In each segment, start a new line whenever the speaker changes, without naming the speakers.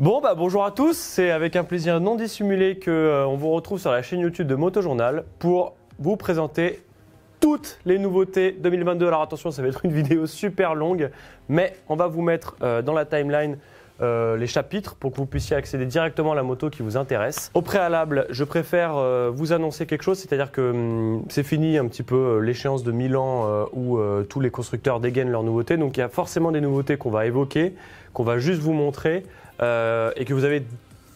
Bon, bah, bonjour à tous. C'est avec un plaisir non dissimulé que euh, on vous retrouve sur la chaîne YouTube de Motojournal pour vous présenter toutes les nouveautés 2022. Alors attention, ça va être une vidéo super longue, mais on va vous mettre euh, dans la timeline. Euh, les chapitres pour que vous puissiez accéder directement à la moto qui vous intéresse. Au préalable, je préfère vous annoncer quelque chose, c'est-à-dire que hum, c'est fini un petit peu l'échéance de Milan où tous les constructeurs dégainent leurs nouveautés, donc il y a forcément des nouveautés qu'on va évoquer, qu'on va juste vous montrer. Euh, et que vous avez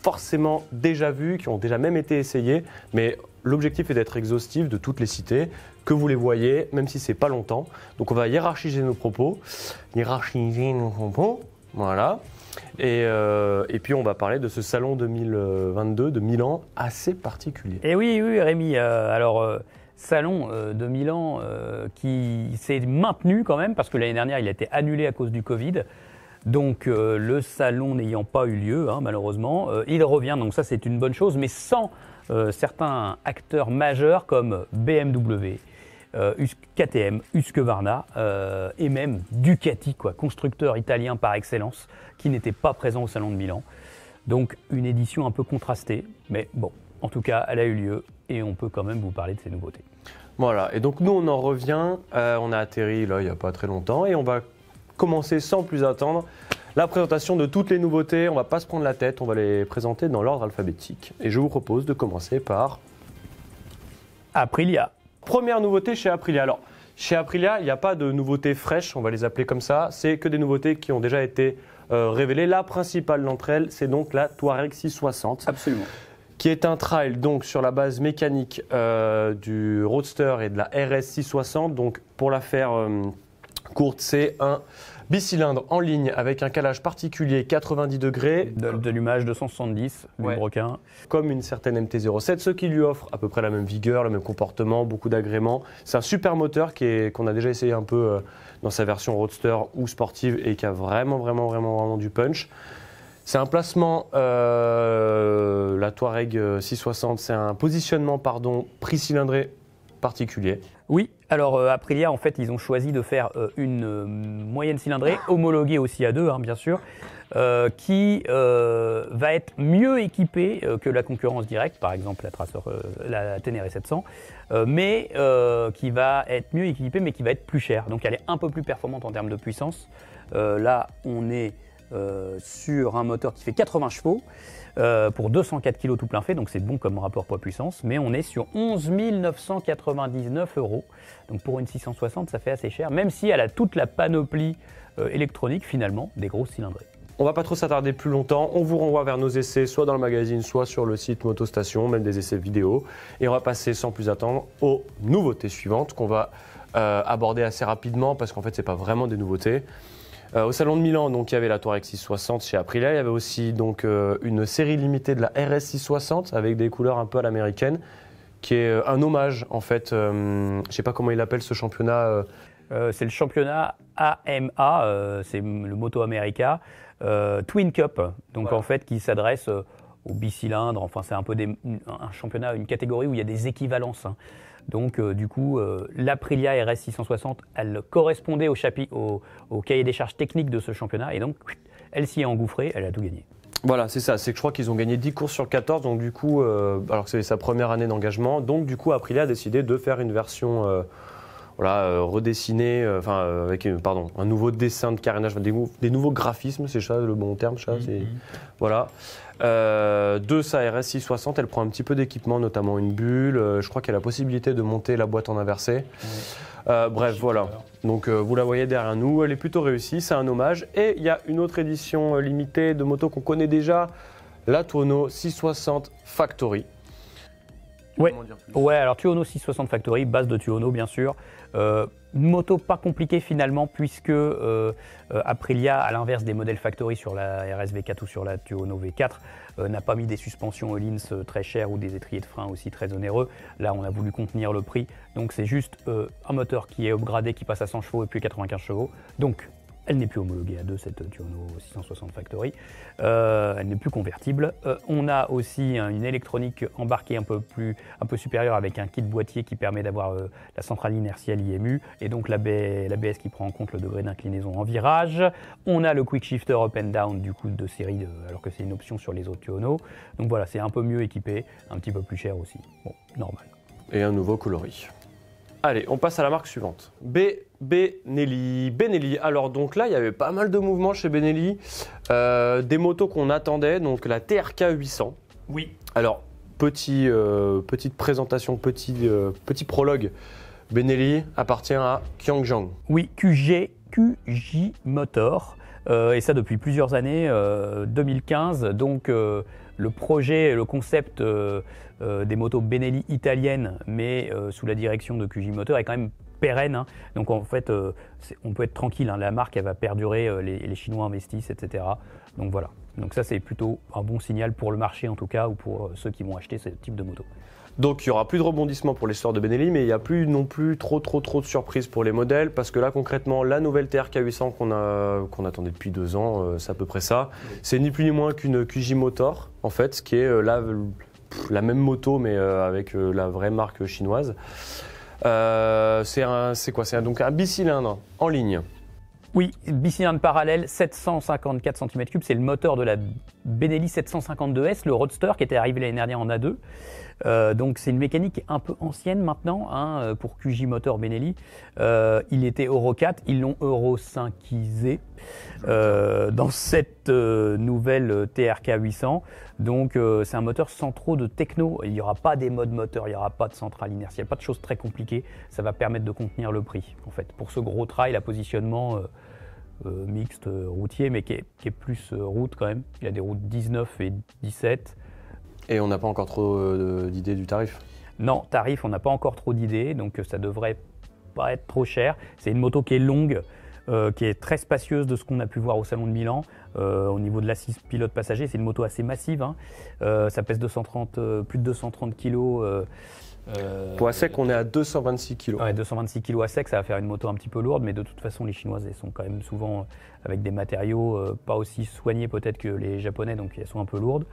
forcément déjà vu, qui ont déjà même été essayés, mais l'objectif est d'être exhaustif de toutes les cités, que vous les voyez, même si c'est pas longtemps. Donc on va hiérarchiser nos propos, hiérarchiser nos propos, voilà. Et, euh, puis on va parler de ce salon 2022 de Milan assez particulier.
Et eh oui, oui, Rémi. Euh, alors, salon de Milan qui s'est maintenu quand même, parce que l'année dernière il a été annulé à cause du Covid. Donc euh, le salon n'ayant pas eu lieu, hein, malheureusement, euh, il revient, donc ça c'est une bonne chose, mais sans euh, certains acteurs majeurs comme BMW, KTM, Husqvarna et même Ducati, constructeur italien par excellence, qui n'était pas présent au salon de Milan. Donc une édition un peu contrastée, mais bon, en tout cas elle a eu lieu et on peut quand même vous parler de ses nouveautés. Voilà, et donc nous on
en revient, on a atterri là il n'y a pas très longtemps et on va commencer sans plus attendre la présentation de toutes les nouveautés. On ne va pas se prendre la tête, on va les présenter dans l'ordre alphabétique. Et je vous propose de commencer par Aprilia. Première nouveauté chez Aprilia. Alors, chez Aprilia, il n'y a pas de nouveautés fraîches, on va les appeler comme ça. C'est que des nouveautés qui ont déjà été euh, révélées. La principale d'entre elles, c'est donc la Touareg 660. Absolument qui est un trail donc sur la base mécanique euh, du Roadster et de la RS 660. Donc pour la faire euh, courte, c'est un bicylindre en ligne avec un calage particulier 90 degrés. De, de l'image 270 broquin. Comme une certaine MT-07, ce qui lui offre à peu près la même vigueur, le même comportement, beaucoup d'agréments. C'est un super moteur qu'on a déjà essayé un peu euh, dans sa version roadster ou sportive et qui a vraiment, vraiment, vraiment, vraiment du punch. C'est un placement, euh, la Touareg
660, euh, c'est un positionnement, pardon, prix cylindré particulier. Oui, alors euh, Aprilia, en fait, ils ont choisi de faire euh, une euh, moyenne cylindrée, ah. homologuée aussi à deux, hein, bien sûr, qui va être mieux équipée que la concurrence directe, par exemple la, Tracer, la Ténéré 700, mais qui va être mieux équipée, mais qui va être plus chère. Donc elle est un peu plus performante en termes de puissance. là, on est sur un moteur qui fait 80 chevaux. Euh, pour 204 kg tout plein fait, donc c'est bon comme rapport poids-puissance, mais on est sur 11 999 euros. Donc pour une 660, ça fait assez cher, même si elle a toute la panoplie euh, électronique finalement des grosses cylindrées.
On va pas trop s'attarder plus longtemps. On vous renvoie vers nos essais, soit dans le magazine, soit sur le site Motostation, même des essais vidéo. Et on va passer sans plus attendre aux nouveautés suivantes qu'on va euh, aborder assez rapidement parce qu'en fait, c'est pas vraiment des nouveautés. Euh, au salon de Milan, donc il y avait la Touareg 660 chez Aprilia, il y avait aussi donc euh, une série limitée de la RS 660 avec des couleurs un peu à l'américaine, qui est euh, un hommage en fait. je ne sais pas comment il
appelle ce championnat. c'est le championnat AMA, c'est le Moto America Twin Cup, donc en fait qui s'adresse aux bicylindres, Enfin, c'est un peu des, un championnat, une catégorie où il y a des équivalences. Hein. Donc, euh, du coup, euh, l'Aprilia RS 660, elle correspondait au, cahier des charges techniques de ce championnat. Et donc, elle s'y est engouffrée, elle a tout gagné.
Voilà, c'est ça. C'est que je crois qu'ils ont gagné 10 courses sur 14, donc du coup, euh, alors que c'est sa première année d'engagement. Donc, du coup, Aprilia a décidé de faire une version voilà, enfin, avec pardon, un nouveau dessin de carénage, des, nouveaux graphismes, c'est ça le bon terme, ça, mm-hmm. Voilà de sa RS 660, elle prend un petit peu d'équipement, notamment une bulle. Euh, je crois qu'elle a la possibilité de monter la boîte en inversé. Euh, bref, voilà. Donc euh, vous la voyez derrière nous, elle est plutôt réussie, c'est un hommage. Et il y a une autre édition limitée de moto qu'on connaît déjà, la Tourneau 660
Factory. Ouais. alors Tuono 660 Factory, base de Tuono bien sûr. une euh, moto pas compliquée finalement, puisque euh, Aprilia, à l'inverse des modèles Factory sur la RSV4 ou sur la Tuono V4, euh, n'a pas mis des suspensions Olins très chères ou des étriers de frein aussi très onéreux. Là, on a voulu contenir le prix. Donc c'est juste un moteur qui est upgradé, qui passe à 100 chevaux et puis 95 chevaux. Donc elle n'est plus homologuée à deux, cette Tuono 660 Factory. Euh, elle n'est plus convertible. Euh, on a aussi une électronique embarquée un peu, plus, un peu supérieure avec un kit boîtier qui permet d'avoir euh, la centrale inertielle IMU et donc l'ABS qui prend en compte le degré d'inclinaison en virage. On a le quick shifter up and down du coup de série alors que c'est une option sur les autres Tuono. Donc voilà, c'est un peu mieux équipé, un petit peu plus cher aussi. Bon, normal. Et un nouveau coloris.
Allez, on passe à la marque suivante. Benelli. Benelli. Alors donc là, il y avait pas mal de mouvements chez Benelli. Euh, des motos qu'on attendait, donc la TRK 800. Oui. Alors, petit, euh, petite présentation, petit, euh, petit prologue. Benelli
appartient à Qiangjang. Oui, QG, QJ Motor. et ça depuis plusieurs années, 2015. Donc le projet, le concept euh, euh, des motos Benelli italiennes, mais euh, sous la direction de QG Motor, est quand même pérenne. Hein. Donc en fait, on peut être tranquille, hein. la marque elle va perdurer, les, les, Chinois investissent, etc. Donc voilà. Donc ça c'est plutôt un bon signal pour le marché en tout cas, ou pour ceux qui vont acheter ce type de moto.
Donc il n'y aura plus de rebondissement pour l'histoire de Benelli, mais il n'y a plus non plus trop trop trop de surprises pour les modèles, parce que là concrètement, la nouvelle TRK 800 qu'on qu'on attendait depuis deux ans, euh, c'est à peu près ça. C'est ni plus ni moins qu'une QJ Motor, en fait, ce qui est euh, la, même moto, mais euh, avec la vraie marque chinoise. c'est
quoi C'est donc un bicylindre en ligne. Oui, bicylindre parallèle, 754 cm3, c'est le moteur de la Benelli 752S, le Roadster qui était arrivé l'année dernière en A2. Euh, donc c'est une mécanique un peu ancienne maintenant hein, euh, pour QJ Motor Benelli. Euh, il était Euro 4, ils l'ont Euro 5isé euh, dans cette nouvelle TRK 800. Donc c'est un moteur sans trop de techno. Il n'y aura pas des modes moteur, il n'y aura pas de centrale a pas de choses très compliquées. Ça va permettre de contenir le prix en fait. Pour ce gros trail à positionnement mixte routier, mais qui est plus route quand même. Il y a des routes 19 et 17. Et on n'a pas encore trop euh, d'idées du tarif Non, tarif, on n'a pas encore trop d'idées, donc euh, ça devrait pas être trop cher. C'est une moto qui est longue, euh, qui est très spacieuse de ce qu'on a pu voir au Salon de Milan. au niveau de l'assise pilote passager, c'est une moto assez massive. Hein. ça pèse 230, plus de 230 kg. Pour à sec, on est à 226 kg. 226 kg à sec, ça va faire une moto un petit peu lourde, mais de toute façon, les Chinoises, elles sont quand même souvent avec des matériaux pas aussi soignés peut-être que les Japonais, donc elles sont un peu lourdes.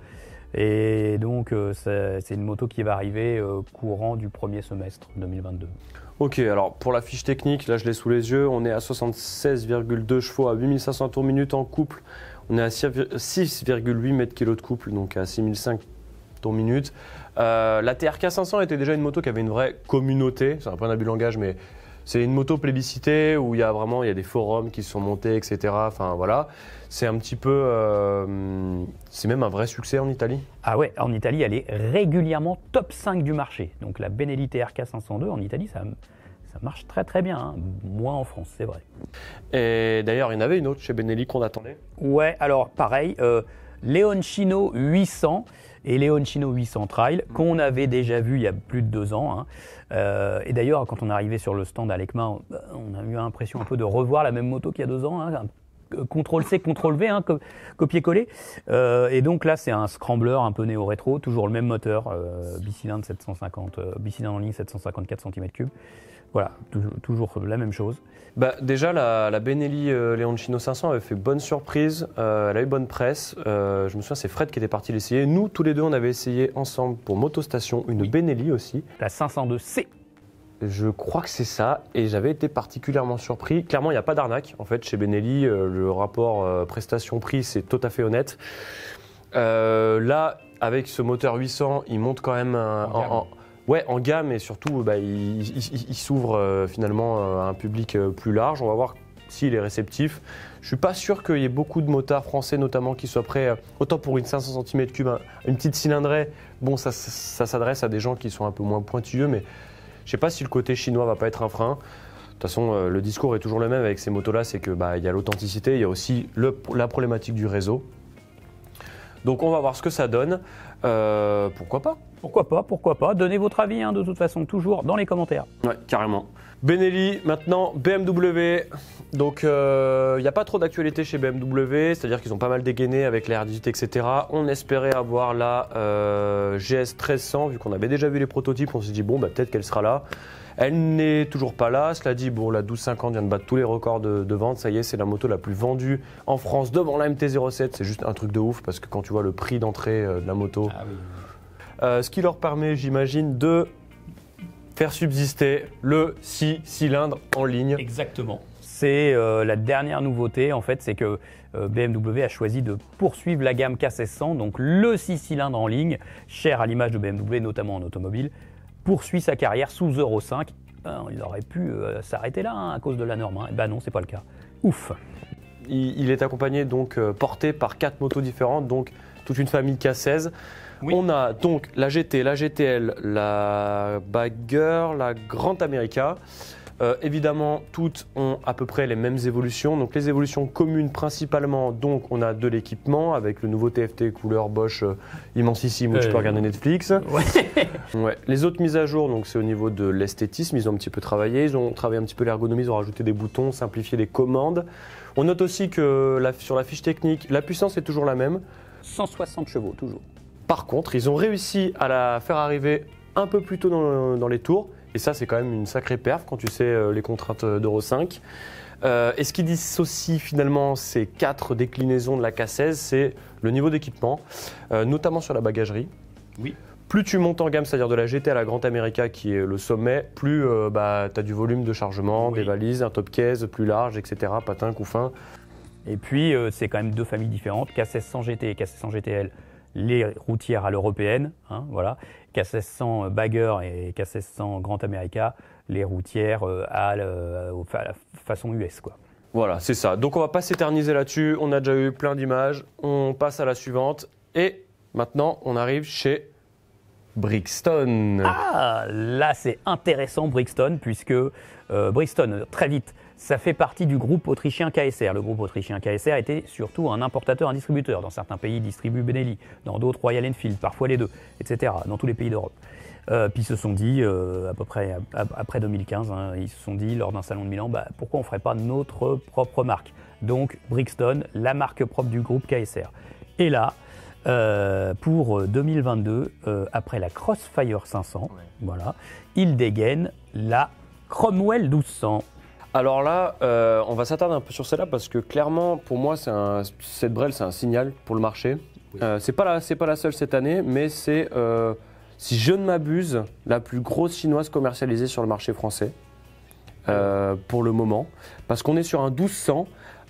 Et donc, euh, c'est une moto qui va arriver euh, courant du premier semestre 2022. Ok, alors pour
la fiche technique, là je l'ai sous les yeux, on est à 76,2 chevaux à 8500 tours minute en couple. On est à 6,8 mètres kg de couple, donc à 6500 tours minute. Euh, la TRK 500 était déjà une moto qui avait une vraie communauté. C'est un peu un abus de langage, mais c'est une moto plébiscitée où il y a vraiment il y a des forums qui sont montés, etc. Enfin voilà.
C'est un petit peu. Euh, c'est même un vrai succès en Italie. Ah ouais, en Italie, elle est régulièrement top 5 du marché. Donc la Benelli RK 502 en Italie, ça, ça marche très très bien. Hein. Moins en France, c'est vrai. Et d'ailleurs, il y en avait une autre chez Benelli qu'on attendait. Ouais, alors pareil, euh, Leoncino 800 et Leoncino 800 Trail, mm. qu'on avait déjà vu il y a plus de deux ans. Hein. Euh, et d'ailleurs, quand on est arrivé sur le stand à l'ECMA, on, a eu l'impression un peu de revoir la même moto qu'il y a deux ans, hein, CTRL-C, CTRL-V, hein, copier-coller. Euh, et donc là, c'est un scrambler un peu néo-rétro, toujours le même moteur, euh, bicylindre 750, euh, bicylindre en ligne 754 cm3. Voilà, toujours, la même chose. Bah, déjà, la, Benelli Leoncino 500 avait fait bonne surprise,
elle a eu bonne presse. je me souviens, c'est Fred qui était parti l'essayer. Nous, tous les deux, on avait essayé ensemble pour Motostation une Benelli aussi. La 502C. Je crois que c'est ça, et j'avais été particulièrement surpris. Clairement, il n'y a pas d'arnaque, en fait, chez Benelli. Euh, le rapport euh, prestation-prix, c'est tout à fait honnête. Euh, là, avec ce moteur 800, il monte quand même En gamme. ouais, en gamme, et surtout, bah, il, s'ouvre finalement à un public plus large. On va voir s'il est réceptif. Je suis pas sûr qu'il y ait beaucoup de motards français, notamment, qui soient prêts, autant pour une 500 cm3, une petite cylindrée, bon, ça, ça s'adresse à des gens qui sont un peu moins pointilleux, mais je sais pas si le côté chinois va pas être un frein. De toute façon, euh, le discours est toujours le même avec ces motos-là, c'est que bah, il y a l'authenticité, il y a aussi la problématique du réseau.
Donc on va voir ce que ça donne. Euh, pourquoi pas Pourquoi pas Pourquoi pas Donnez votre avis hein, de toute façon toujours dans les commentaires.
Ouais, carrément. Benelli, maintenant BMW. Donc il euh, n'y a pas trop d'actualité chez BMW, c'est-à-dire qu'ils ont pas mal dégainé avec la r etc. On espérait avoir la euh, GS 1300, vu qu'on avait déjà vu les prototypes, on s'est dit bon, bah, peut-être qu'elle sera là. Elle n'est toujours pas là, cela dit, bon, la 1250 vient de battre tous les records de, vente, ça y est, c'est la moto la plus vendue en France devant la MT-07, c'est juste un truc de ouf, parce que quand tu vois le prix d'entrée euh, de la moto, ah ce qui leur permet, j'imagine, de faire subsister le 6 cylindres
en ligne. Exactement. C'est euh, la dernière nouveauté, en fait, c'est que euh, BMW a choisi de poursuivre la gamme K1600, donc le 6 cylindres en ligne, cher à l'image de BMW, notamment en automobile, poursuit sa carrière sous Euro 5. Ben, il aurait pu euh, s'arrêter là hein, à cause de la norme. et hein. Ben non, c'est pas le cas. Ouf. Il, il est accompagné, donc,
porté par quatre motos différentes, donc toute une famille K16. On a donc la GT, la GTL, la Bagger, la Grand America. Euh, évidemment, toutes ont à peu près les mêmes évolutions. Donc les évolutions communes principalement, donc on a de l'équipement avec le nouveau TFT couleur Bosch euh, immensissime où je peux euh, regarder Netflix. Les autres mises à jour, donc c'est au niveau de l'esthétisme, ils ont un petit peu travaillé, ils ont travaillé un petit peu l'ergonomie, ils ont rajouté des boutons, simplifié les commandes. On note aussi que sur la fiche technique, la puissance est toujours la même. 160 chevaux toujours. Par contre, ils ont réussi à la faire arriver un peu plus tôt dans, les tours. Et ça, c'est quand même une sacrée perf quand tu sais euh, les contraintes d'Euro 5. Euh, et ce qui dissocie finalement ces quatre déclinaisons de la K16, c'est le niveau d'équipement, euh, notamment sur la bagagerie. Oui. Plus tu montes en gamme, c'est-à-dire de la GT à la Grand America qui est le sommet, plus bah, tu as du volume de
chargement, des valises, un top case plus large, etc., patin, couffin. Et puis, c'est quand même deux familles différentes, k sans GT et k sans GTL les routières à l'européenne, hein, voilà, K1600 Bagger et K1600 Grand America, les routières euh, euh, à, la, façon US, quoi.
Voilà, c'est ça. Donc on va pas s'éterniser là-dessus, on a déjà eu plein d'images, on passe à la suivante et maintenant on arrive chez Brixton.
Ah, là c'est intéressant Brixton puisque euh, Brixton très vite ça fait partie du groupe autrichien KSR. Le groupe autrichien KSR était surtout un importateur, un distributeur. Dans certains pays, il distribue Benelli, dans d'autres Royal Enfield, parfois les deux, etc., dans tous les pays d'Europe. Euh, puis ils se sont dit, euh, à peu près après 2015, hein, ils se sont dit lors d'un salon de Milan, bah, pourquoi on ne ferait pas notre propre marque Donc Brixton, la marque propre du groupe KSR. Et là, euh, pour 2022, après la Crossfire 500, voilà, ils dégainent la Cromwell 1200. Alors là, euh, on va s'attarder un peu sur celle-là parce que clairement, pour moi, cette
brel, c'est un signal pour le marché. Euh, Ce n'est c'est pas, la, seule cette année, mais c'est, euh, si je ne m'abuse, la plus grosse chinoise commercialisée sur le marché français pour le moment. Parce qu'on est sur un 1200,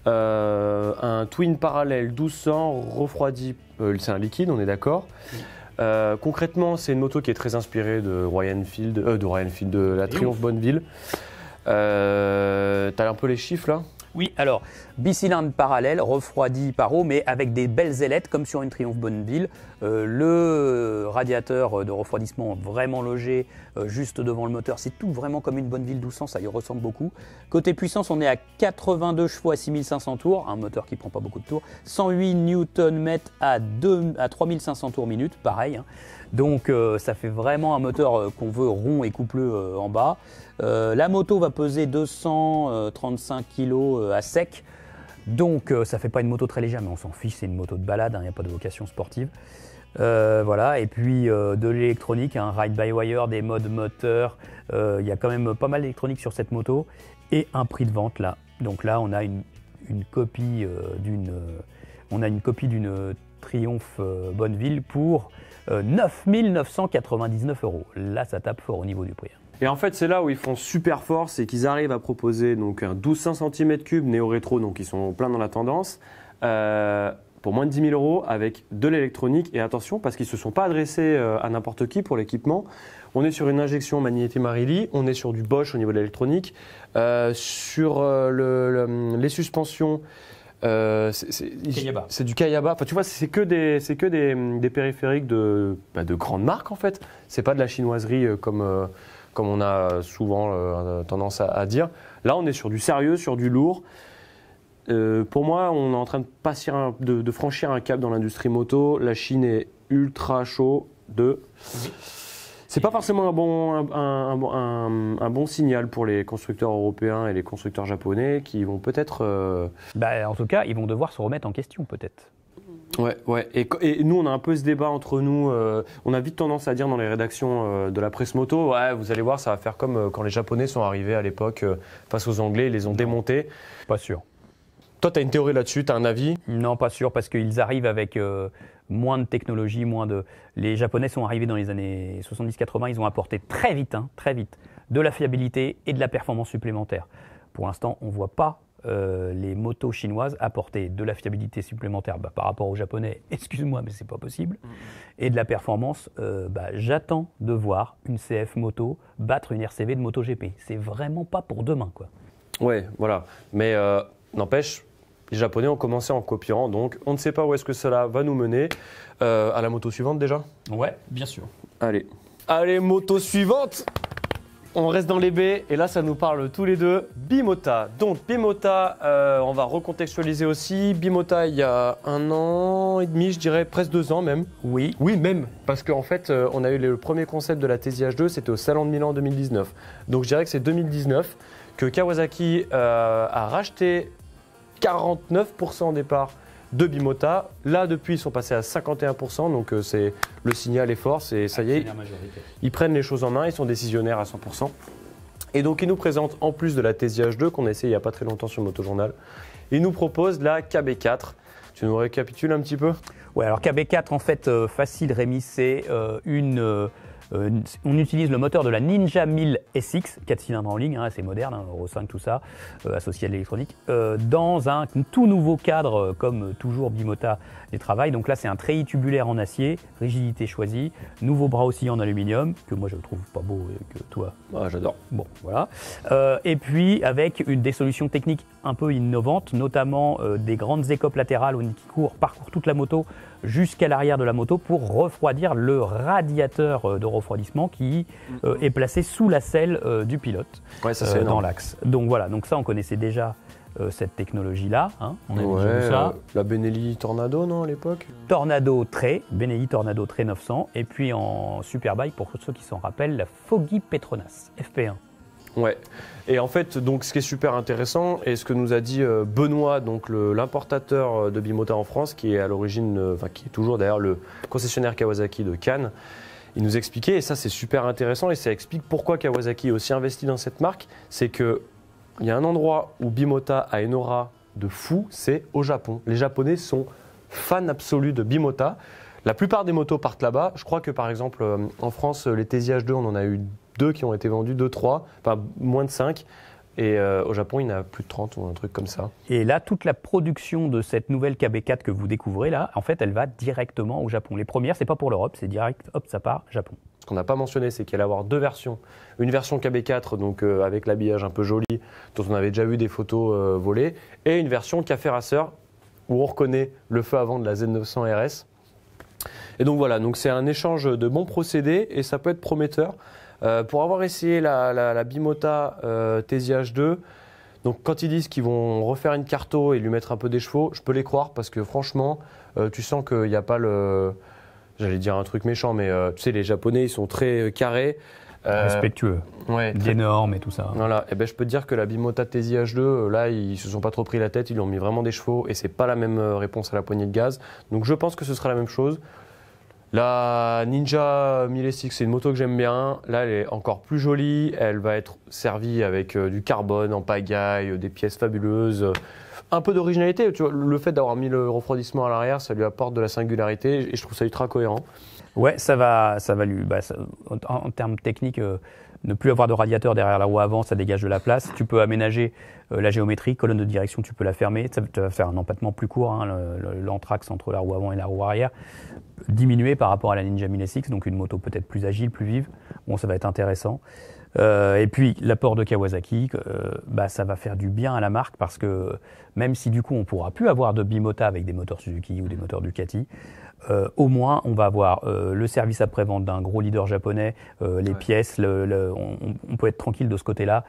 un twin parallèle 1200 refroidi, c'est un liquide, on est d'accord concrètement, c'est une moto qui est très inspirée de Ryan Field, de de la Triumph Bonneville.
Euh, T'as un peu les chiffres là oui, alors, bicylindre parallèle, refroidi par eau, mais avec des belles ailettes, comme sur une Triumph Bonneville. Euh, le radiateur de refroidissement vraiment logé euh, juste devant le moteur, c'est tout vraiment comme une Bonneville 1200, ça y ressemble beaucoup. Côté puissance, on est à 82 chevaux à 6500 tours, un moteur qui prend pas beaucoup de tours, 108 Nm à, à 3500 tours minute, pareil. Hein. Donc euh, ça fait vraiment un moteur euh, qu'on veut rond et coupleux euh, en bas. la moto va peser 235 kg à sec. Donc ça fait pas une moto très légère, mais on s'en fiche, c'est une moto de balade, il hein, n'y a pas de vocation sportive. voilà, et puis de l'électronique, un hein, ride-by-wire, des modes moteurs, il y a quand même pas mal d'électronique sur cette moto, et un prix de vente là. Donc là, on a une, copie d'une, on a une copie d'une Triumph Bonneville pour 9 euh, 999 euros. Là, ça tape fort au niveau du prix. Hein.
Et en fait, c'est là où ils font super fort, c'est qu'ils arrivent à proposer donc un 1200 cm3 néo-rétro, donc ils sont plein dans la tendance, euh, pour moins de 10 000 euros avec de l'électronique. Et attention, parce qu'ils ne se sont pas adressés euh, à n'importe qui pour l'équipement. On est sur une injection magnétique Marili, on est sur du Bosch au niveau de l'électronique, sur les suspensions. Euh, c'est du Kayaba. Enfin, tu vois, c'est que des, c'est que des, périphériques de, bah, de grandes marques en fait. C'est pas de la chinoiserie euh, comme, euh, comme on a souvent tendance à, dire. Là, on est sur du sérieux, sur du lourd. pour moi, on est en train de, de, franchir un cap dans l'industrie moto. La Chine est ultra chaud de. C'est pas forcément un bon, un, un, bon signal pour les constructeurs européens et les constructeurs japonais qui vont peut-être. Euh, bah, en tout cas, ils vont devoir se remettre en question, peut-être. Ouais, ouais. Et, et nous, on a un peu ce débat entre nous. Euh, on a vite tendance à dire dans les rédactions euh, de la presse moto, ouais, vous allez voir, ça va faire comme quand les Japonais sont arrivés à l'époque
face aux Anglais, ils les ont démontés. Pas sûr. Toi, tu as une théorie là-dessus, t'as un avis Non, pas sûr, parce qu'ils arrivent avec moins de technologie, moins de. Les Japonais sont arrivés dans les années 70-80, ils ont apporté très vite, hein, très vite, de la fiabilité et de la performance supplémentaire. Pour l'instant, on ne voit pas euh, les motos chinoises apporter de la fiabilité supplémentaire bah, par rapport aux Japonais, excuse-moi, mais ce c'est pas possible, mm-hmm. et de la performance. Euh, bah, j'attends de voir une CF moto battre une RCV de MotoGP. C'est vraiment pas pour demain, quoi.
Ouais, voilà. Mais euh, n'empêche, les Japonais ont commencé en copiant, donc on ne sait pas où est-ce que cela va nous mener. Euh, à la moto suivante déjà
Ouais, bien sûr.
Allez. Allez, moto suivante on reste dans les baies et là ça nous parle tous les deux. Bimota. Donc Bimota, euh, on va recontextualiser aussi. Bimota, il y a un an et demi, je dirais, presque deux ans même. Oui. Oui, même. Parce qu'en fait, euh, on a eu le premier concept de la h 2 c'était au Salon de Milan 2019. Donc je dirais que c'est 2019 que Kawasaki a racheté 49% au départ de Bimota. Là, depuis, ils sont passés à 51%, donc euh, c'est le signal est fort, c'est ça y est, ils prennent les choses en main, ils sont décisionnaires à 100%. Et donc, ils nous présentent, en plus de la h 2 qu'on a essayé il n'y a pas très longtemps sur Motojournal, ils nous proposent la KB4. Tu
nous récapitules un petit peu Ouais, alors KB4, en fait, euh, facile, Rémi, c'est euh, une euh, on utilise le moteur de la Ninja 1000 SX, 4 cylindres en ligne, hein, assez moderne, hein, Euro 5, tout ça, euh, associé à l'électronique, euh, dans un tout nouveau cadre, comme toujours Bimota les travaille, Donc là, c'est un treillis tubulaire en acier, rigidité choisie, nouveau bras aussi en aluminium, que moi je trouve pas beau et que toi. Ah, j'adore. Bon, voilà. et puis avec une, des solutions techniques un peu innovantes, notamment des grandes écopes latérales qui courent, parcourent toute la moto jusqu'à l'arrière de la moto pour refroidir le radiateur euh, de refroidissement qui euh, mhm. est placé sous la selle euh, du pilote dans l'axe. Donc voilà, donc ça on connaissait déjà cette technologie-là. Hein, on a vu ça. la Benelli Tornado, non, à l'époque Tornado Très, Benelli Tornado Très 900, et puis en Superbike, pour ceux qui s'en rappellent, la Foggy Petronas FP1.
Ouais. Et en fait, donc, ce qui est super intéressant et ce que nous a dit euh, Benoît, donc l'importateur euh, de Bimota en France, qui est à l'origine, euh, qui est toujours d'ailleurs le concessionnaire Kawasaki de Cannes, il nous expliquait et ça c'est super intéressant et ça explique pourquoi Kawasaki est aussi investi dans cette marque, c'est que il y a un endroit où Bimota a une aura de fou, c'est au Japon. Les Japonais sont fans absolus de Bimota. La plupart des motos partent là-bas. Je crois que par exemple en France, les TSI H2, on en a eu deux qui ont été vendus, 2, trois, enfin moins de 5 Et
euh, au Japon, il y en a plus de 30 ou un truc comme ça. Et là, toute la production de cette nouvelle KB4 que vous découvrez là, en fait, elle va directement au Japon. Les premières, c'est pas pour l'Europe, c'est direct, hop, ça part, Japon.
Ce qu'on n'a pas mentionné, c'est qu'il y avoir deux versions. Une version KB4, donc euh, avec l'habillage un peu joli, dont on avait déjà vu des photos euh, volées, et une version café racer, où on reconnaît le feu avant de la Z900 RS. Et donc voilà, donc c'est un échange de bons procédés et ça peut être prometteur. Euh, pour avoir essayé la, Bimota euh, h 2 donc quand ils disent qu'ils vont refaire une carto et lui mettre un peu des chevaux, je peux les croire parce que franchement, euh, tu sens qu'il n'y a pas le... J'allais dire un truc méchant, mais euh, tu sais, les Japonais, ils sont très carrés. Respectueux. Ouais, et tout ça. Eh ben, je peux dire que la Bimota tsh H2, là, ils se sont pas trop pris la tête, ils lui ont mis vraiment des chevaux et ce n'est pas la même réponse à la poignée de gaz. Donc je pense que ce sera la même chose. La Ninja 1000SX, c'est une moto que j'aime bien. Là, elle est encore plus jolie. Elle va être servie avec euh, du carbone en pagaille, euh, des pièces fabuleuses. Euh, un peu d'originalité, tu vois, le fait d'avoir mis le refroidissement
à l'arrière, ça lui apporte de la singularité et je trouve ça ultra cohérent. Ouais, ça va, ça va lui, bah, en, termes techniques, ne plus avoir de radiateur derrière la roue avant, ça dégage de la place. Tu peux aménager euh, la géométrie, colonne de direction, tu peux la fermer. Ça va faire un empattement plus court, hein, entre la roue avant et la roue arrière, diminué par rapport à la Ninja 1000SX, donc une moto peut-être plus agile, plus vive. Bon, ça va être intéressant. Euh, et puis l'apport de Kawasaki, euh, bah, ça va faire du bien à la marque parce que même si du coup on pourra plus avoir de bimota avec des moteurs Suzuki ou des moteurs Ducati, euh, au moins, on va avoir euh, le service après-vente d'un gros leader japonais, euh, les pièces, on, peut être tranquille de ce côté-là.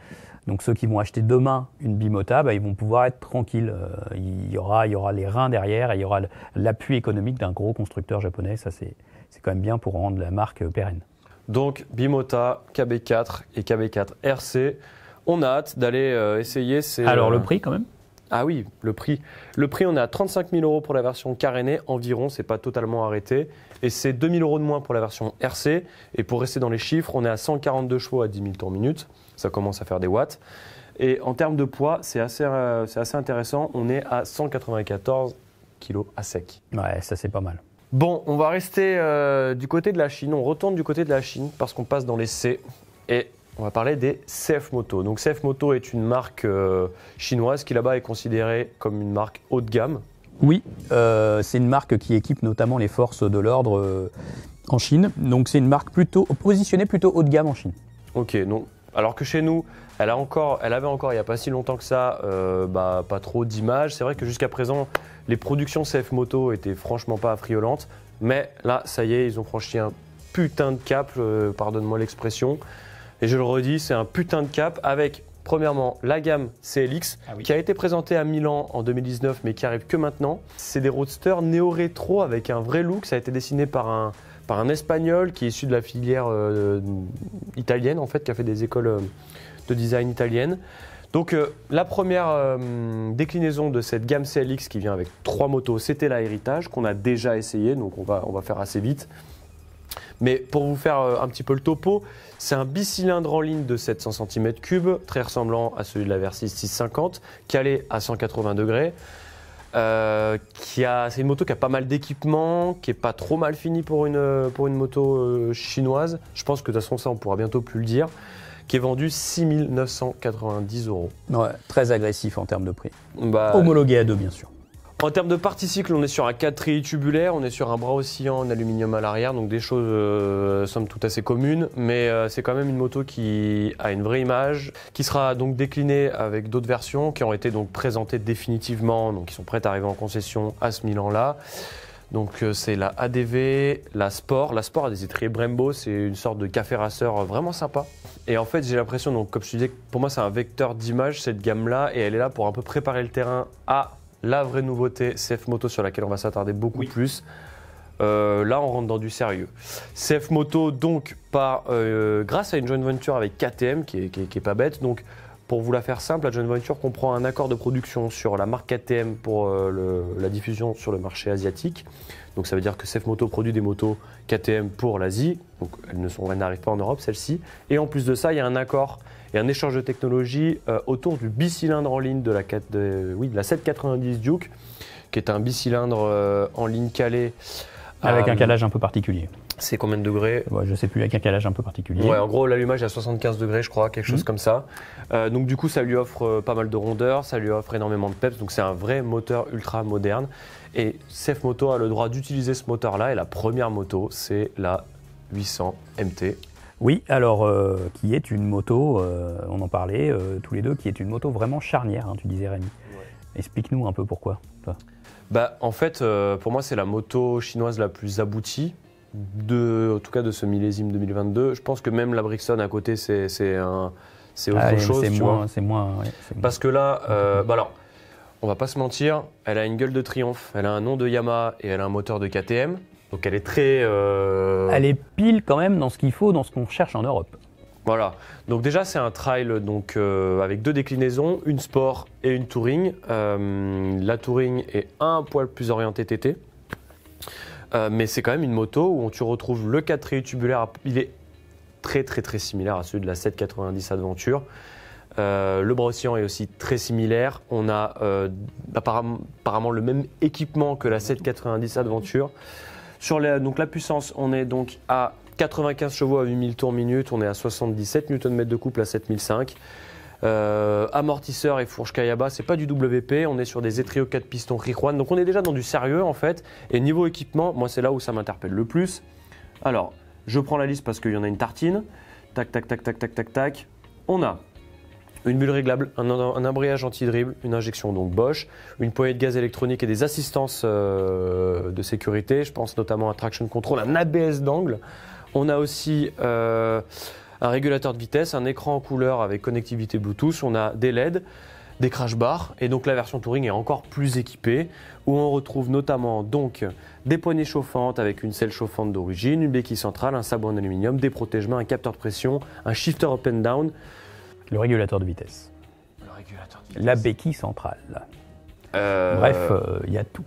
Donc ceux qui vont acheter demain une bimota, bah, ils vont pouvoir être tranquilles. il, y aura, il y aura les reins derrière, et il y aura l'appui économique d'un gros constructeur japonais. Ça, c'est quand même bien pour rendre la marque pérenne.
Donc Bimota, KB4 et KB4 RC. On a hâte d'aller essayer ces... Alors le prix quand même ah oui, le prix. Le prix, on est à 35 000 euros pour la version carénée, environ, c'est pas totalement arrêté. Et c'est 2 000 euros de moins pour la version RC. Et pour rester dans les chiffres, on est à 142 chevaux à 10 000 tours minute. Ça commence à faire des watts. Et en termes de poids, c'est assez, euh, assez intéressant. On est à 194 kg
à sec. Ouais, ça c'est pas mal.
Bon, on va rester euh, du côté de la Chine. On retourne du côté de la Chine parce qu'on passe dans les C. Et on va parler des CF Moto. Donc CF Moto est une
marque euh, chinoise qui là-bas est considérée comme une marque haut de gamme. Oui, euh, c'est une marque qui équipe notamment les forces de l'ordre euh, en Chine. Donc c'est une marque plutôt positionnée plutôt haut de gamme en Chine. Ok, Non. alors que chez nous, elle, a encore, elle avait encore
il n'y a pas si longtemps que ça, bah, pas trop d'images. C'est vrai que jusqu'à présent, les productions CF Moto étaient franchement pas friolantes. Mais là, ça y est, ils ont franchi un putain de cap, pardonne-moi l'expression. Et je le redis, c'est un putain de cap avec Premièrement, la gamme CLX, ah qui a été présentée à Milan en 2019, mais qui arrive que maintenant. C'est des roadsters néo-rétro avec un vrai look. Ça a été dessiné par un, Espagnol qui est issu de la filière euh, italienne, en fait, qui a fait des écoles euh, de design italiennes. Donc, euh, la première déclinaison de cette gamme CLX qui vient avec trois motos, c'était la Héritage, qu'on a déjà essayé, donc on va faire assez vite. Mais pour vous faire euh, un petit peu le topo, c'est un bicylindre en ligne de 700 cm3, très ressemblant à celui de la Versys 650, calé à 180 degrés. Euh, c'est une moto qui a pas mal d'équipements, qui n'est pas trop mal finie pour une, euh, pour une moto chinoise. Je pense que de toute façon, ça, on pourra bientôt plus le dire. Qui est vendu 6 990 euros. très agressif en termes de prix. Bah, Homologué à deux, bien sûr. En termes de particules, on est sur un 4 tubulaire, on est sur un bras oscillant en aluminium à l'arrière, donc des choses euh, tout assez communes, mais euh, c'est quand même une moto qui a une vraie image, qui sera donc déclinée avec d'autres versions qui ont été donc présentées définitivement, donc qui sont prêtes à arriver en concession à ce Milan-là. Donc euh, c'est la ADV, la Sport. La Sport a des étriers Brembo, c'est une sorte de café racer euh, vraiment sympa. Et en fait j'ai l'impression, donc comme je te disais, pour moi c'est un vecteur d'image cette gamme-là et elle est là pour un peu préparer le terrain à la vraie nouveauté CF Moto sur laquelle on va s'attarder beaucoup plus. Euh, là, on rentre dans du sérieux. CF Moto, donc, par, euh, grâce à une joint venture avec KTM, qui est, pas bête. Donc, pour vous la faire simple, la joint venture comprend un accord de production sur la marque KTM pour euh, la diffusion sur le marché asiatique. Donc, ça veut dire que CF Moto produit des motos KTM pour l'Asie. Donc, elles n'arrivent pas en Europe, celles-ci. Et en plus de ça, il y a un accord un échange de technologie euh, autour du bicylindre en ligne de la, 790 Duke, qui est un bicylindre euh, en ligne calée. Avec euh, un calage
un peu particulier. C'est combien de degrés Je ouais, sais plus, avec un calage un peu particulier. en
gros, l'allumage est à 75 degrés, je crois, quelque chose mhm. comme ça. donc, du coup, ça lui offre pas mal de rondeur, ça lui offre énormément de peps. Donc, c'est un vrai moteur ultra moderne. Et CF Moto a le droit d'utiliser ce moteur-là. Et la première moto, c'est la 800 MT.
Oui, alors euh, qui est une moto, euh, on en parlait euh, tous les deux, qui est une moto vraiment charnière, hein, tu disais Rémi. Explique-nous un peu pourquoi.
Bah, en fait, pour moi, c'est la moto chinoise la plus aboutie, de, en tout cas de ce millésime 2022. Je pense que même la Brixton à côté, c'est autre chose. C'est moins. Parce que là, bah alors, on va pas se mentir, elle a une gueule de triomphe, elle a un nom de Yamaha et elle a un moteur de KTM. Donc elle est très... Euh, elle
est pile quand même dans ce qu'il faut, dans ce qu'on cherche en Europe.
Voilà. Donc déjà c'est un trail donc euh, avec deux déclinaisons, une sport et une touring. Euh, la touring est un poil plus orientée TT. mais c'est quand même une moto où tu retrouves le 4 tubulaire. Il est très très très similaire à celui de la 790 Adventure. le brossier est aussi très similaire. On a apparemment, apparemment, le même équipement que la 790 Adventure. Sur la, donc la puissance, on est donc à 95 chevaux à 8000 tours minute, on est à 77 Nm de couple à 7005. Euh, amortisseur et fourche Kayaba, c'est pas du WP, on est sur des étriaux 4 pistons Rijuan, donc on est déjà dans du sérieux en fait. Et niveau équipement, moi c'est là où ça m'interpelle le plus. Alors, je prends la liste parce qu'il y en a une tartine. Tac, tac, tac, tac, tac, tac, tac. On a une bulle réglable, un, embrayage anti-dribble, une injection donc Bosch, une poignée de gaz électronique et des assistances euh, de sécurité. Je pense notamment à traction control, un ABS d'angle. On a aussi euh, un régulateur de vitesse, un écran en couleur avec connectivité Bluetooth. On a des LED, des crash bars. Et donc la version Touring est encore plus équipée, où on retrouve notamment donc des poignées chauffantes avec une selle chauffante d'origine, une béquille centrale, un sabot en aluminium, des protège-mains, un capteur de pression, un shifter up and down. Le régulateur de vitesse.
La béquille centrale. Euh, Bref, il euh, y a tout.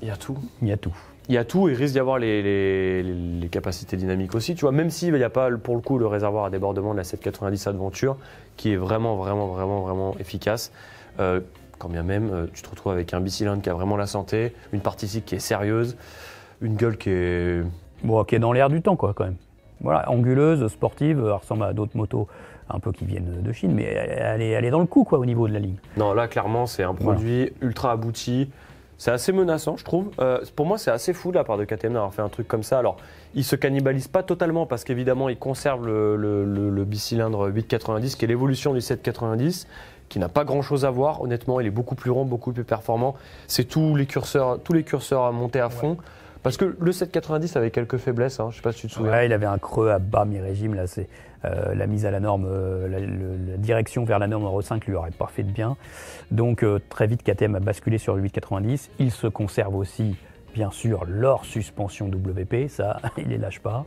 Il y a tout. Il y a tout.
Il y a tout et risque d'y avoir les, capacités dynamiques aussi. Tu vois, même s'il n'y a pas pour le coup le réservoir à débordement de la 790 Adventure, qui est vraiment, vraiment, vraiment, vraiment efficace. Euh, quand bien même, tu te retrouves avec un bicylindre qui a vraiment la santé, une partie qui
est sérieuse, une gueule qui est. Bon, qui est dans l'air du temps, quoi, quand même. Voilà, anguleuse, sportive, ressemble à d'autres motos un peu qui viennent de, Chine, mais elle est, dans le coup quoi, au niveau de la ligne.
Non, là, clairement, c'est un produit ultra abouti. C'est assez menaçant, je trouve. Euh, pour moi, c'est assez fou de la part de KTM d'avoir fait un truc comme ça. Alors, ils se cannibalise pas totalement parce qu'évidemment, il conserve le, bicylindre 890 qui est l'évolution du 790 qui n'a pas grand chose à voir. Honnêtement, il est beaucoup plus rond, beaucoup plus performant. C'est tous les curseurs, tous les curseurs à
monter à fond. Parce que le 7,90 avait quelques faiblesses, hein, je ne sais pas si tu te souviens. il avait un creux à bas mi-régime, là c'est euh, la mise à la norme, euh, la, direction vers la norme Euro 5 lui aurait pas fait de bien. Donc euh, très vite KTM a basculé sur le 8,90, il se conserve aussi bien sûr leur suspension WP, ça il les lâche pas.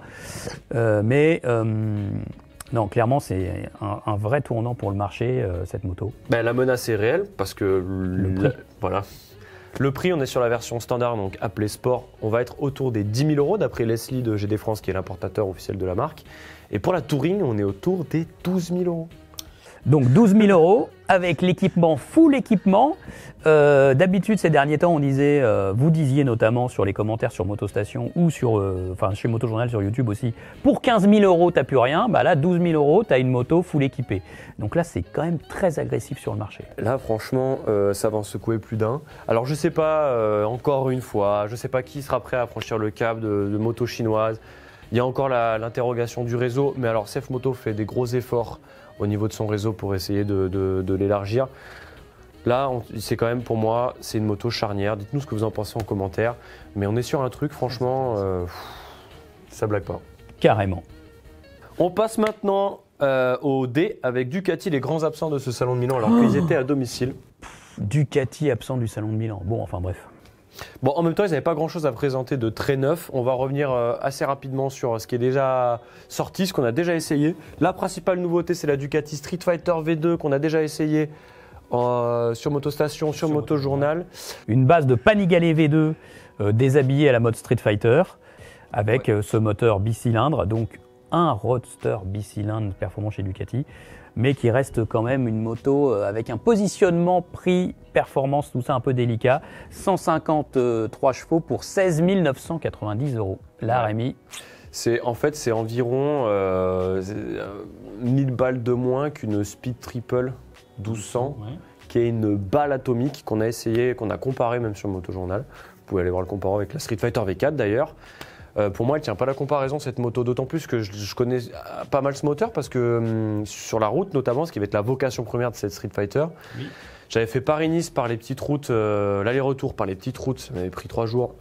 mais non, clairement, c'est un, vrai tournant pour le marché, cette moto. Ben,
la menace est réelle parce que. Le voilà, le prix, on est sur la version standard, donc appelée Sport. On va être autour des 10 000 euros, d'après Leslie de GD France, qui est l'importateur officiel de la marque.
Et pour la Touring, on est autour des 12 000 euros. Donc 12 000 euros avec l'équipement, full équipement. Euh, d'habitude, ces derniers temps, on disait, euh, vous disiez notamment sur les commentaires sur Motostation ou sur, euh, enfin chez Motojournal sur YouTube aussi, pour 15 000 euros, t'as plus rien. Bah là, 12 000 euros, t'as une moto full équipée. Donc là, c'est quand même très agressif sur le marché.
Là, franchement, ça va en secouer plus d'un. Alors, je sais pas, encore une fois, je sais pas qui sera prêt à franchir le cap de, moto chinoise. Il y a encore l'interrogation du réseau, mais alors Cef Moto fait des gros efforts au niveau de son réseau pour essayer de, l'élargir. Là, c'est quand même pour moi, c'est une moto charnière. Dites-nous ce que vous en pensez en commentaire. Mais on est sur un truc, franchement, ah, euh, ça blague pas. Carrément. On passe maintenant euh, au D avec Ducati, les grands absents de ce salon de Milan, alors qu'ils oh. étaient
à domicile. Ducati absent du salon de Milan. Bon, enfin bref. Bon,
en même temps, ils n'avaient pas grand-chose à présenter de très neuf. On va revenir euh, assez rapidement sur euh, ce qui est déjà sorti, ce qu'on a déjà essayé. La principale nouveauté, c'est la Ducati Street Fighter V2 qu'on a déjà essayé
euh, sur Motostation, sur, Motojournal. Une base de Panigale V2 déshabillée à la mode Street Fighter avec ce moteur bicylindre, donc un roadster bicylindre performant chez Ducati mais qui reste quand même une moto euh, avec un positionnement prix performance tout ça un peu délicat 153 chevaux pour 16 990 euros là Rémi c'est en fait c'est environ
1000 euh, balles de moins qu'une Speed Triple 1200 qui est une balle atomique qu'on a essayé qu'on a comparé même sur le Journal. vous pouvez aller voir le comparant avec la Street Fighter V4 d'ailleurs euh, pour moi, elle tient pas la comparaison cette moto, d'autant plus que je, connais euh, pas mal ce moteur parce que hum, sur la route, notamment, ce qui va être la vocation première de cette Street Fighter. J'avais fait Paris-Nice par les petites routes, euh, l'aller-retour par les petites routes, ça m'avait pris trois jours,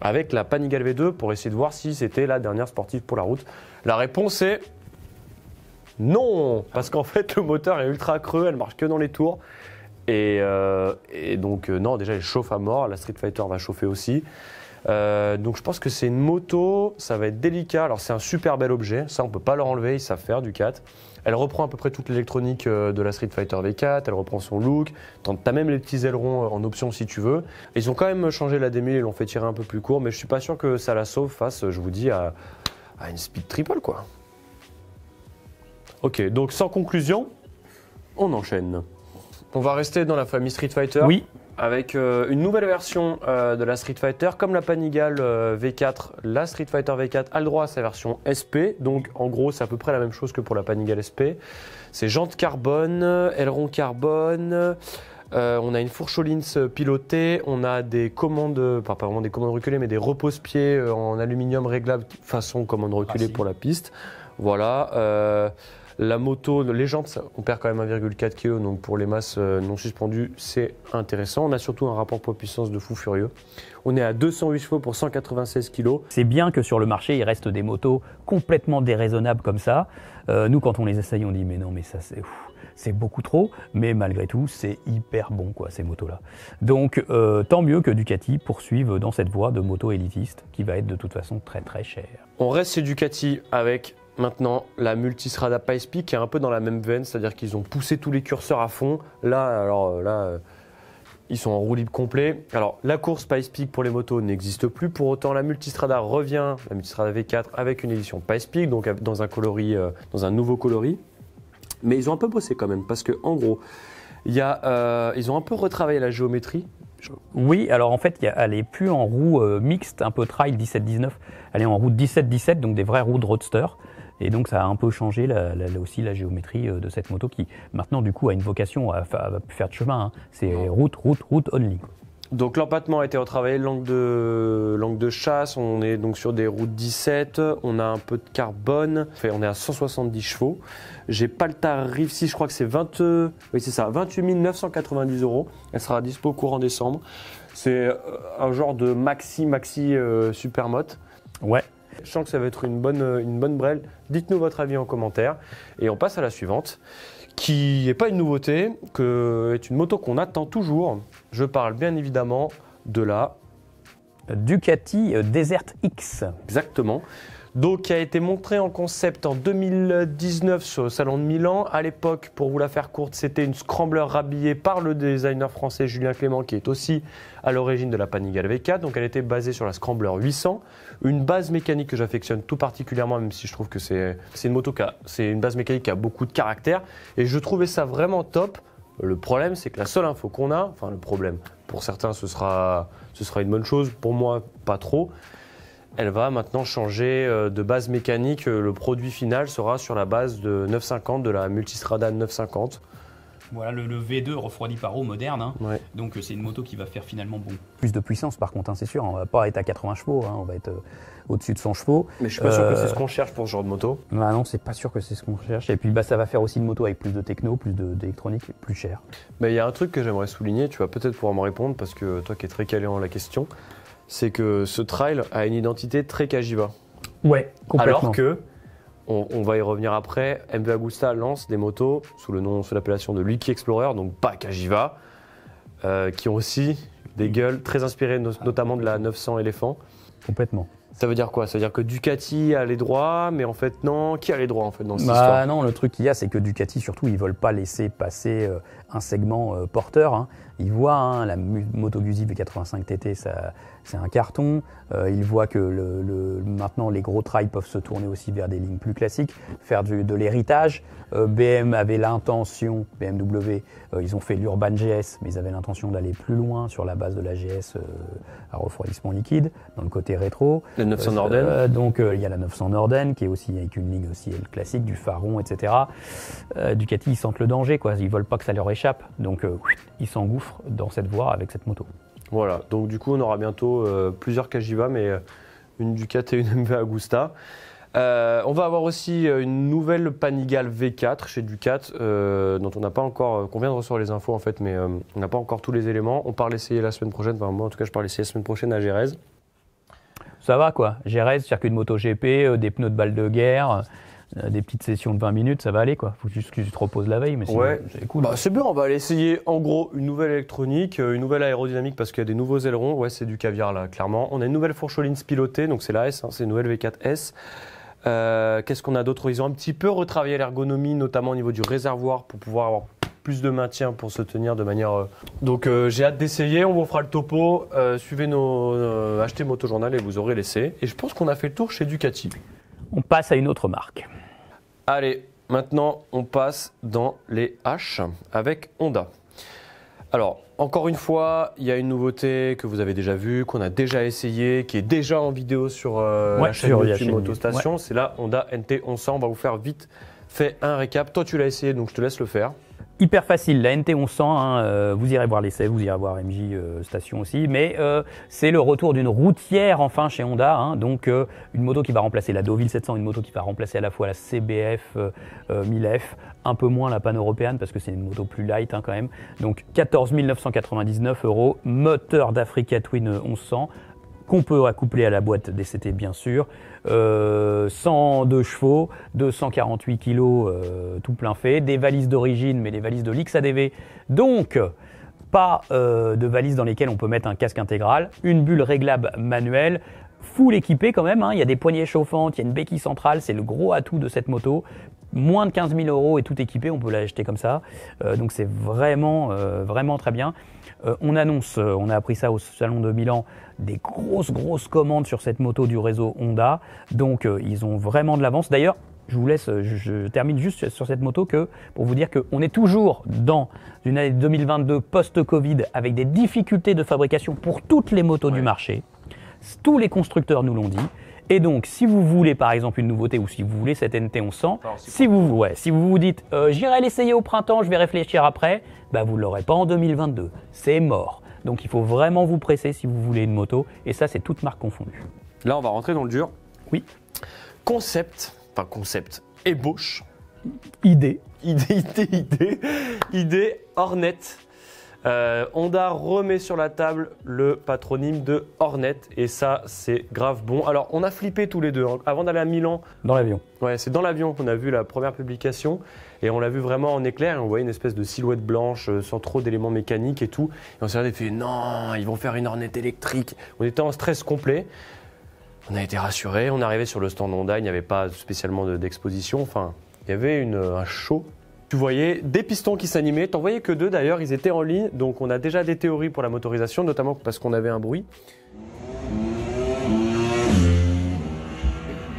avec la Panigale V2 pour essayer de voir si c'était la dernière sportive pour la route. La réponse est non, parce qu'en fait le moteur est ultra creux, elle marche que dans les tours. Et, et donc non, déjà elle chauffe à mort, la Street Fighter va chauffer aussi. Euh, donc je pense que c'est une moto, ça va être délicat. Alors c'est un super bel objet, ça on peut pas leur enlever, ils savent faire du 4. Elle reprend à peu près toute l'électronique euh, de la Street Fighter V4, elle reprend son look, t'as même les petits ailerons euh, en option si tu veux. Ils ont quand même changé la dmi ils l'ont fait tirer un peu plus court, mais je suis pas sûr que ça la sauve face, je vous dis, à, à une speed triple quoi. Ok, donc sans conclusion, on enchaîne. On va rester dans la famille Street Fighter. Oui avec euh, une nouvelle version euh, de la Street Fighter. Comme la Panigale euh, V4, la Street Fighter V4 a le droit à sa version SP. Donc en gros, c'est à peu près la même chose que pour la Panigale SP. C'est jante carbone, aileron carbone. on a une fourche aux pilotée, on a des commandes, pas, vraiment des commandes reculées, mais des repose-pieds en aluminium réglable façon commande reculée pour la piste. Voilà. La moto, les jambes, on perd quand même 1,4 kg, donc pour les masses euh, non suspendues, c'est intéressant. On a surtout un rapport poids-puissance de fou furieux. On est à
208 chevaux pour 196 kg. C'est bien que sur le marché, il reste des motos complètement déraisonnables comme ça. Euh, nous, quand on les essaye, on dit mais non, mais ça c'est c'est beaucoup trop, mais malgré tout, c'est hyper bon, quoi, ces motos-là. Donc, euh, tant mieux que Ducati poursuive dans cette voie de moto élitiste, qui va être de toute façon très très chère.
On reste chez Ducati avec Maintenant, la Multistrada PySpeak qui est un peu dans la même veine, c'est-à-dire qu'ils ont poussé tous les curseurs à fond. Là, alors euh, là, euh, ils sont en roue libre complet. Alors, la course PySpeak pour les motos n'existe plus. Pour autant, la Multistrada revient, la Multistrada V4, avec une édition PySpeak, donc euh, dans un, dans un nouveau coloris. Mais ils ont un peu bossé quand même, parce que en gros,
ils ont un peu retravaillé la géométrie. Oui, alors en fait, elle est plus en roue mixte, un peu trail 17-19. Elle est en roue 17-17, donc des vraies roues de roadster. Et donc ça a un peu changé aussi la géométrie euh, de cette moto qui maintenant du coup a une vocation à, faire de chemin. Hein. C'est route, route, route only.
Donc l'empattement a été retravaillé, l'angle de, de chasse, on est donc sur des routes 17, on a un peu de carbone, enfin, on est à 170 chevaux. J'ai pas le tarif, si je crois que c'est 20, c'est ça, 28 990 euros. Elle sera à dispo courant décembre. C'est euh, un genre de maxi maxi euh, super supermote. Ouais, je sens que ça va être une bonne, euh, une bonne Dites-nous votre avis en commentaire. Et on passe à la suivante, qui n'est pas une nouveauté, qui est une moto qu'on attend toujours. Je parle bien évidemment de la Ducati euh, Desert X. Exactement donc qui a été montrée en concept en 2019 sur salon de Milan. À l'époque, pour vous la faire courte, c'était une scrambler rhabillée par le designer français Julien Clément, qui est aussi à l'origine de la Panigale V4. Donc elle était basée sur la scrambler 800, une base mécanique que j'affectionne tout particulièrement, même si je trouve que c'est une moto qui a, c'est une base mécanique qui a beaucoup de caractère. Et je trouvais ça vraiment top. Le problème, c'est que la seule info qu'on a, enfin le problème, pour certains ce sera, ce sera une bonne chose, pour moi pas trop, elle va maintenant changer euh, de base mécanique. Euh, le produit final sera sur la base de 950, de la Multistrada 950.
Voilà, le, V2 refroidi par eau moderne. Hein. Donc euh, c'est une moto qui va faire finalement bon. Plus de puissance par contre, hein, c'est sûr. Hein. On va pas être à 80 chevaux, on va être au-dessus de 100 chevaux. Mais je suis pas sûr que c'est ce qu'on cherche pour ce genre de moto. Non, bah non, c'est pas sûr que c'est ce qu'on cherche. Et puis bah, ça va faire aussi une moto avec plus de techno, plus d'électronique, plus cher.
Il y a un truc que j'aimerais souligner, tu vas peut-être pouvoir me répondre parce que toi qui es très calé en la question c'est que ce trail a une identité très Kajiva.
Ouais, complètement. Alors que,
on, va y revenir après, MV Agusta lance des motos sous le nom, sous l'appellation de Lucky Explorer, donc pas Kajiva, euh, qui ont aussi des gueules très inspirées notamment de la 900 éléphants. Complètement. Ça veut dire quoi Ça veut dire que Ducati a les droits, mais en fait non. Qui a les droits en fait dans cette bah
non, le truc qu'il y a, c'est que Ducati surtout, ils veulent pas laisser passer euh, un segment euh, porteur. Hein. Ils voient hein, la moto Guzzi V85 TT, ça, c'est un carton. Euh, ils voient que le, le, maintenant les gros trails peuvent se tourner aussi vers des lignes plus classiques, faire du, de l'héritage. BMW euh, BM avait l'intention, BMW, euh, ils ont fait l'Urban GS, mais ils avaient l'intention d'aller plus loin sur la base de la GS euh, à refroidissement liquide, dans le côté rétro. La 900 Norden. donc il y a la 900 Norden qui est aussi avec une ligne aussi classique, du Faron, etc. Ducati, ils sentent le danger, quoi. Ils veulent pas que ça leur échappe, donc ils s'engouffrent dans cette voie avec cette moto.
Voilà, donc du coup, on aura bientôt euh, plusieurs Kajiva, mais euh, une Ducat et une MV Agusta. Euh, on va avoir aussi une nouvelle Panigale V4 chez Ducat, dont on n'a pas encore, qu'on vient de recevoir les infos en fait, mais on n'a pas encore tous les éléments. On parle d'essayer la semaine prochaine, enfin moi en tout cas je parle l'essayer la semaine prochaine à Gérèse.
Ça va quoi, Gérèse, circuit de moto GP, des pneus de balles de guerre, euh, des petites sessions de 20 minutes, ça va aller quoi. Faut juste que tu te reposes la veille, mais c'est cool. Bah, c'est
bien, on va aller essayer en gros une nouvelle électronique, euh, une nouvelle aérodynamique parce qu'il y a des nouveaux ailerons. Ouais, c'est du caviar là, clairement. On a une nouvelle fourcholine pilotée, donc c'est la S, hein, c'est une nouvelle V4S. Euh, qu'est-ce qu'on a d'autre Ils ont un petit peu retravaillé l'ergonomie, notamment au niveau du réservoir pour pouvoir avoir plus de maintien pour se tenir de manière. Donc j'ai hâte d'essayer. On vous fera le topo. suivez nos, achetez Motojournal et vous aurez l'essai. Et je pense qu'on a fait le tour chez Ducati on passe à une autre marque. Allez, maintenant on passe dans les H avec Honda. Alors, encore une fois, il y a une nouveauté que vous avez déjà vue, qu'on a déjà essayé, qui est déjà en vidéo sur euh, la chaîne YouTube Autostation. C'est la Honda NT 1100. On va
vous faire vite fait un récap. Toi, tu l'as essayé, donc je te laisse le faire hyper facile. La NT1100, hein, euh, vous irez voir l'essai, vous irez voir MJ euh, Station aussi, mais euh, c'est le retour d'une routière enfin chez Honda. Hein. donc une moto qui va remplacer la Deauville 700, une moto qui va remplacer à la fois la CBF 1000F, un peu moins la pan-européenne parce que c'est une moto plus light hein, quand même. Donc 14 999 euros, moteur d'Africa Twin 1100 qu'on peut accoupler à la boîte DCT bien sûr euh, 102 chevaux, 248 kg euh, tout plein fait, des valises d'origine, mais des valises de l'XADV. Donc, pas euh, de valises dans lesquelles on peut mettre un casque intégral, une bulle réglable manuelle, full équipée quand même, hein. il y a des poignées chauffantes, il y a une béquille centrale, c'est le gros atout de cette moto. Moins de 15 000 euros et tout équipé, on peut l'acheter comme ça. Euh, donc c'est vraiment, vraiment très bien. Euh, on annonce, euh, on a appris ça au salon de Milan, des grosses grosses commandes sur cette moto du réseau Honda. Donc euh, ils ont vraiment de l'avance. D'ailleurs, je vous laisse, je, termine juste sur cette moto que pour vous dire qu'on est toujours dans une année 2022 post-Covid avec des difficultés de fabrication pour toutes les motos du marché. Tous les constructeurs nous l'ont dit. Et donc, si vous voulez par exemple une nouveauté ou si vous voulez cette NT1100, si, vous, ouais, si vous vous dites euh, j'irai l'essayer au printemps, je vais réfléchir après, bah, vous ne l'aurez pas en 2022. C'est mort. Donc il faut vraiment vous presser si vous voulez une moto. Et ça, c'est toute marque confondue.
Là, on va rentrer dans le dur. Oui. Concept, enfin concept, ébauche. Idée. Idée, idée, idée. Idée, ornette. Euh, Honda remet sur la table le patronyme de Hornet et ça c'est grave bon. Alors on a flippé tous les deux hein. avant d'aller à Milan. Dans l'avion. Ouais, c'est dans l'avion qu'on a vu la première publication et on l'a vu vraiment en éclair on voyait une espèce de silhouette blanche euh, sans trop d'éléments mécaniques et tout. Et on s'est regardé fait non, ils vont faire une Hornet électrique. On était en stress complet. On a été rassuré on arrivait sur le stand Honda, il n'y avait pas spécialement d'exposition, enfin il y avait un show tu voyais des pistons qui s'animaient, t'en voyais que deux d'ailleurs, ils étaient en ligne, donc on a déjà des théories pour la motorisation, notamment parce qu'on avait un bruit.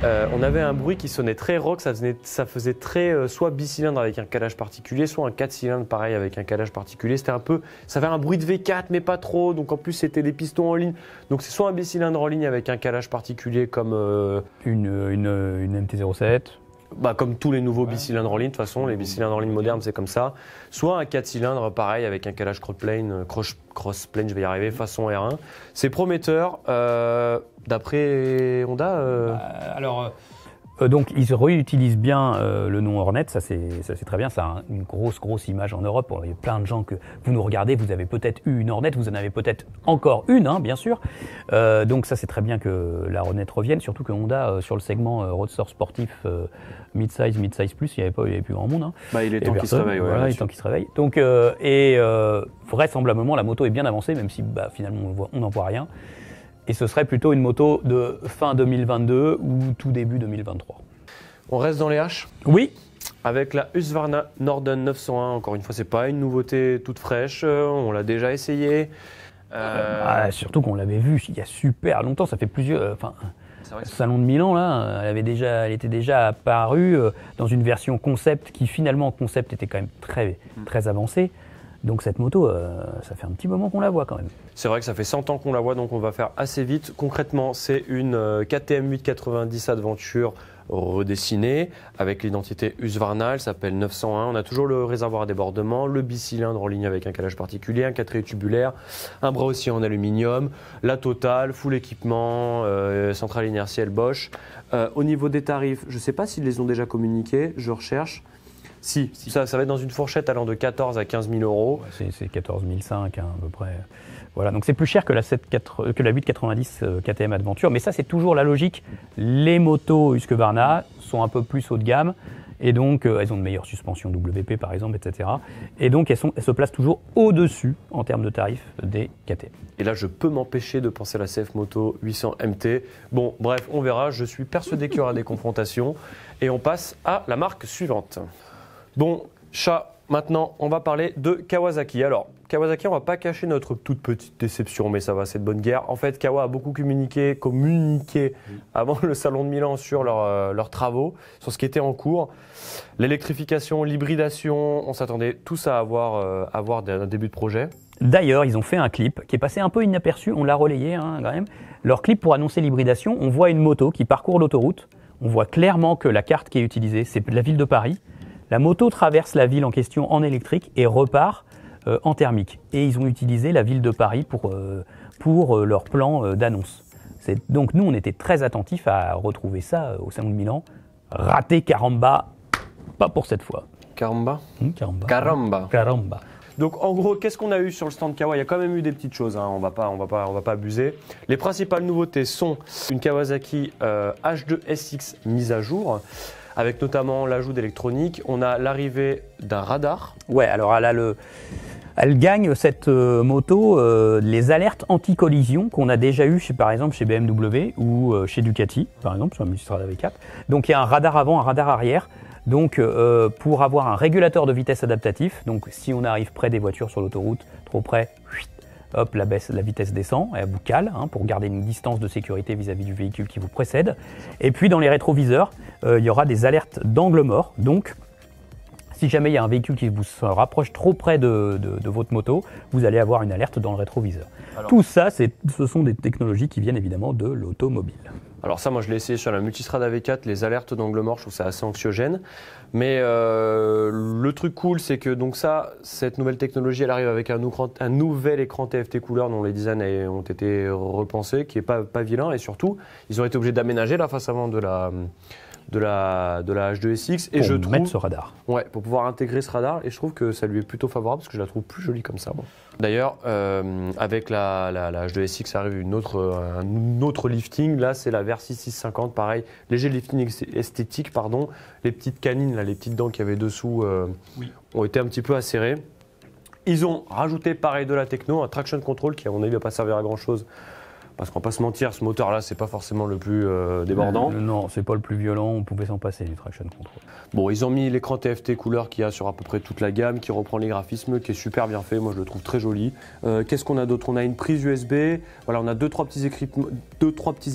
Euh, on avait un bruit qui sonnait très rock, ça, faisait, ça faisait très euh, soit bicylindre avec un calage particulier, soit un 4 cylindres pareil avec un calage particulier. C'était un peu, ça avait un bruit de V4 mais pas trop, donc en plus c'était des pistons en ligne. Donc c'est soit un bicylindre en ligne avec un calage particulier comme euh, une MT-07, bah, comme tous les nouveaux bicylindres en ligne, de toute façon, les mmh. bicylindres en ligne modernes, c'est comme ça. Soit un 4 cylindres, pareil, avec un calage crossplane, euh, cross, plane je vais y arriver, mmh. façon R1. C'est prometteur, euh,
d'après Honda euh bah, Alors. Euh, donc ils réutilisent bien euh, le nom Hornet, ça c'est très bien, ça a une grosse grosse image en Europe. Il y a plein de gens que vous nous regardez, vous avez peut-être eu une Hornet, vous en avez peut-être encore une, hein, bien sûr. Euh, donc ça c'est très bien que la Hornet revienne, surtout que Honda sur le segment roadster sportif mid-size, mid-size plus, il n'y avait pas, eu avait plus grand monde. Hein. Bah, il est temps qu'il se réveille. il est temps qu'il se réveille. Donc et vraisemblablement la moto est bien avancée, même si bah, finalement on n'en voit rien. Et ce serait plutôt une moto de fin 2022 ou tout début 2023. On reste dans les H Oui.
Avec la Husqvarna Norden 901, encore une fois, c'est pas une nouveauté toute
fraîche, on l'a déjà essayé. Euh, ah, surtout qu'on l'avait vue il y a super longtemps, ça fait plusieurs. Euh, enfin, salon de Milan, là, elle, avait déjà, elle était déjà apparue euh, dans une version concept qui finalement, concept était quand même très, mm. très avancée. Donc cette moto, euh, ça fait un petit moment qu'on la voit quand même.
C'est vrai que ça fait 100 ans qu'on la voit, donc on va faire assez vite. Concrètement, c'est une euh, KTM 890 Adventure redessinée avec l'identité Husqvarna, elle s'appelle 901. On a toujours le réservoir à débordement, le bicylindre en ligne avec un calage particulier, un quatrier tubulaire, un bras aussi en aluminium, la totale, full équipement, euh, centrale inertielle Bosch. au niveau des tarifs, je ne sais pas s'ils les ont déjà communiqués, je recherche. Si, Ça, va être dans une fourchette allant de 14 à 15 000 euros.
c'est 14 500 hein, à peu près. Voilà, donc c'est plus cher que la, 890 euh, euh, KTM Adventure, mais ça c'est toujours la logique. Les motos Husqvarna sont un peu plus haut de gamme, et donc euh, elles ont de meilleures suspensions WP par exemple, etc. Et donc elles, elles se placent toujours au-dessus en termes de tarifs des KTM.
Et là je peux m'empêcher de penser à la CF Moto 800 MT. Bon bref, on verra, je suis persuadé qu'il y aura des confrontations, et on passe à la marque suivante. Bon, chat, maintenant, on va parler de Kawasaki. Alors, Kawasaki, on va pas cacher notre toute petite déception, mais ça va, c'est de bonne guerre. En fait, Kawa a beaucoup communiqué, communiqué avant le salon de Milan sur euh, leurs travaux, sur ce qui était en
cours. L'électrification, l'hybridation, on s'attendait tous à avoir, euh, un début de projet. D'ailleurs, ils ont fait un clip qui est passé un peu inaperçu, on l'a relayé hein, quand même. Leur clip pour annoncer l'hybridation, on voit une moto qui parcourt l'autoroute. On voit clairement que la carte qui est utilisée, c'est la ville de Paris. La moto traverse la ville en question en électrique et repart euh, en thermique. Et ils ont utilisé la ville de Paris pour, euh, pour euh, leur plan d'annonce. Donc nous, on était très attentifs à retrouver ça au Salon de Milan. Raté Caramba, pas pour cette fois. Hum, caramba Caramba. Caramba. Donc en
gros, qu'est-ce qu'on a eu sur le stand Kawa Il y a quand même eu des petites choses, hein. on va pas, on va pas, on va pas abuser. Les principales nouveautés sont une Kawasaki H2 SX mise à jour, avec notamment
l'ajout d'électronique. On a l'arrivée d'un radar. Ouais, alors elle gagne cette euh, moto euh, les alertes anti-collision qu'on a déjà eues chez, par exemple chez BMW ou euh, chez Ducati, par exemple sur la Multistrada V4. Donc il y a un radar avant, un radar arrière. Donc pour avoir un régulateur de vitesse adaptatif, donc si on arrive près des voitures sur l'autoroute, trop près, hop, la, vitesse descend, elle vous cale hein, pour garder une distance de sécurité vis à -vis du véhicule qui vous précède. Et puis dans les rétroviseurs, euh, il y aura des alertes d'angle mort. Donc, si jamais il y a un véhicule qui vous rapproche trop près de, votre moto, vous allez avoir une alerte dans le rétroviseur. Tout ça, ce sont des technologies qui viennent évidemment de l'automobile.
Alors ça, moi je l'ai essayé sur la Multistrada V4, les alertes d'angle mort, je trouve ça assez anxiogène. Mais euh, le truc cool, c'est que donc ça, cette nouvelle technologie, elle arrive avec un, nouvel écran TFT couleur dont les designs ont été repensés, qui n'est pas, pas vilain. Et surtout, ils ont été obligés d'aménager la face avant de la de la, de la H2SX. Et je trouve, mettre ce radar. Ouais, pour pouvoir intégrer ce radar. Et je trouve que ça lui est plutôt favorable parce que je la trouve plus jolie comme ça. D'ailleurs, euh, avec la, la, H2SX arrive une autre, un autre lifting. Là, c'est la Versys 650, pareil. Léger lifting esthétique, pardon. Les petites canines, là, les petites dents qu'il y avait dessous euh, ont été un petit peu acérées. Ils ont rajouté pareil de la techno, un traction control qui à mon avis va pas servir à grand chose parce qu'on va pas se mentir, ce moteur-là, c'est pas forcément le plus euh, débordant.
non, c'est pas le plus violent, on pouvait s'en passer les traction control.
Bon, ils ont mis l'écran TFT couleur qu'il y a sur à peu près toute la gamme, qui reprend les graphismes, qui est super bien fait, moi je le trouve très joli. Euh, qu'est-ce qu'on a d'autre On a une prise USB, voilà, on a deux trois, petits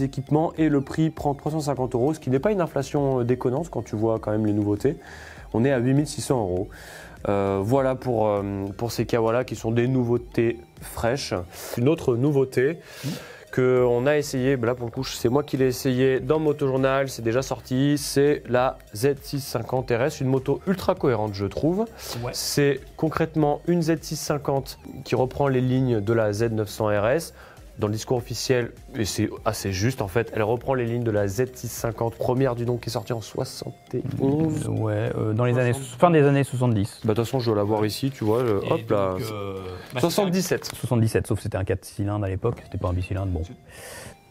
équipements, et le prix prend 350 euros, ce qui n'est pas une inflation euh, déconnante quand tu vois quand même les nouveautés. On est à 8600 euros. voilà pour, pour ces kawa là qui sont des nouveautés fraîches. Une autre nouveauté, mmh qu'on a essayé, ben là pour le coup c'est moi qui l'ai essayé dans Motojournal, c'est déjà sorti, c'est la Z650 RS, une moto ultra cohérente je trouve. C'est concrètement une Z650 qui reprend les lignes de la Z900 RS. Dans le discours officiel, et c'est assez juste en fait, elle reprend les lignes de la Z650 première du nom qui est sortie en 71.
Mm, ouais, euh, dans les années, fin des années 70. Bah, de toute façon, je dois voir ici, tu vois. hop là. 77. 77, euh, sauf que c'était un 4 cylindres à l'époque, c'était pas un bicylindre, bon.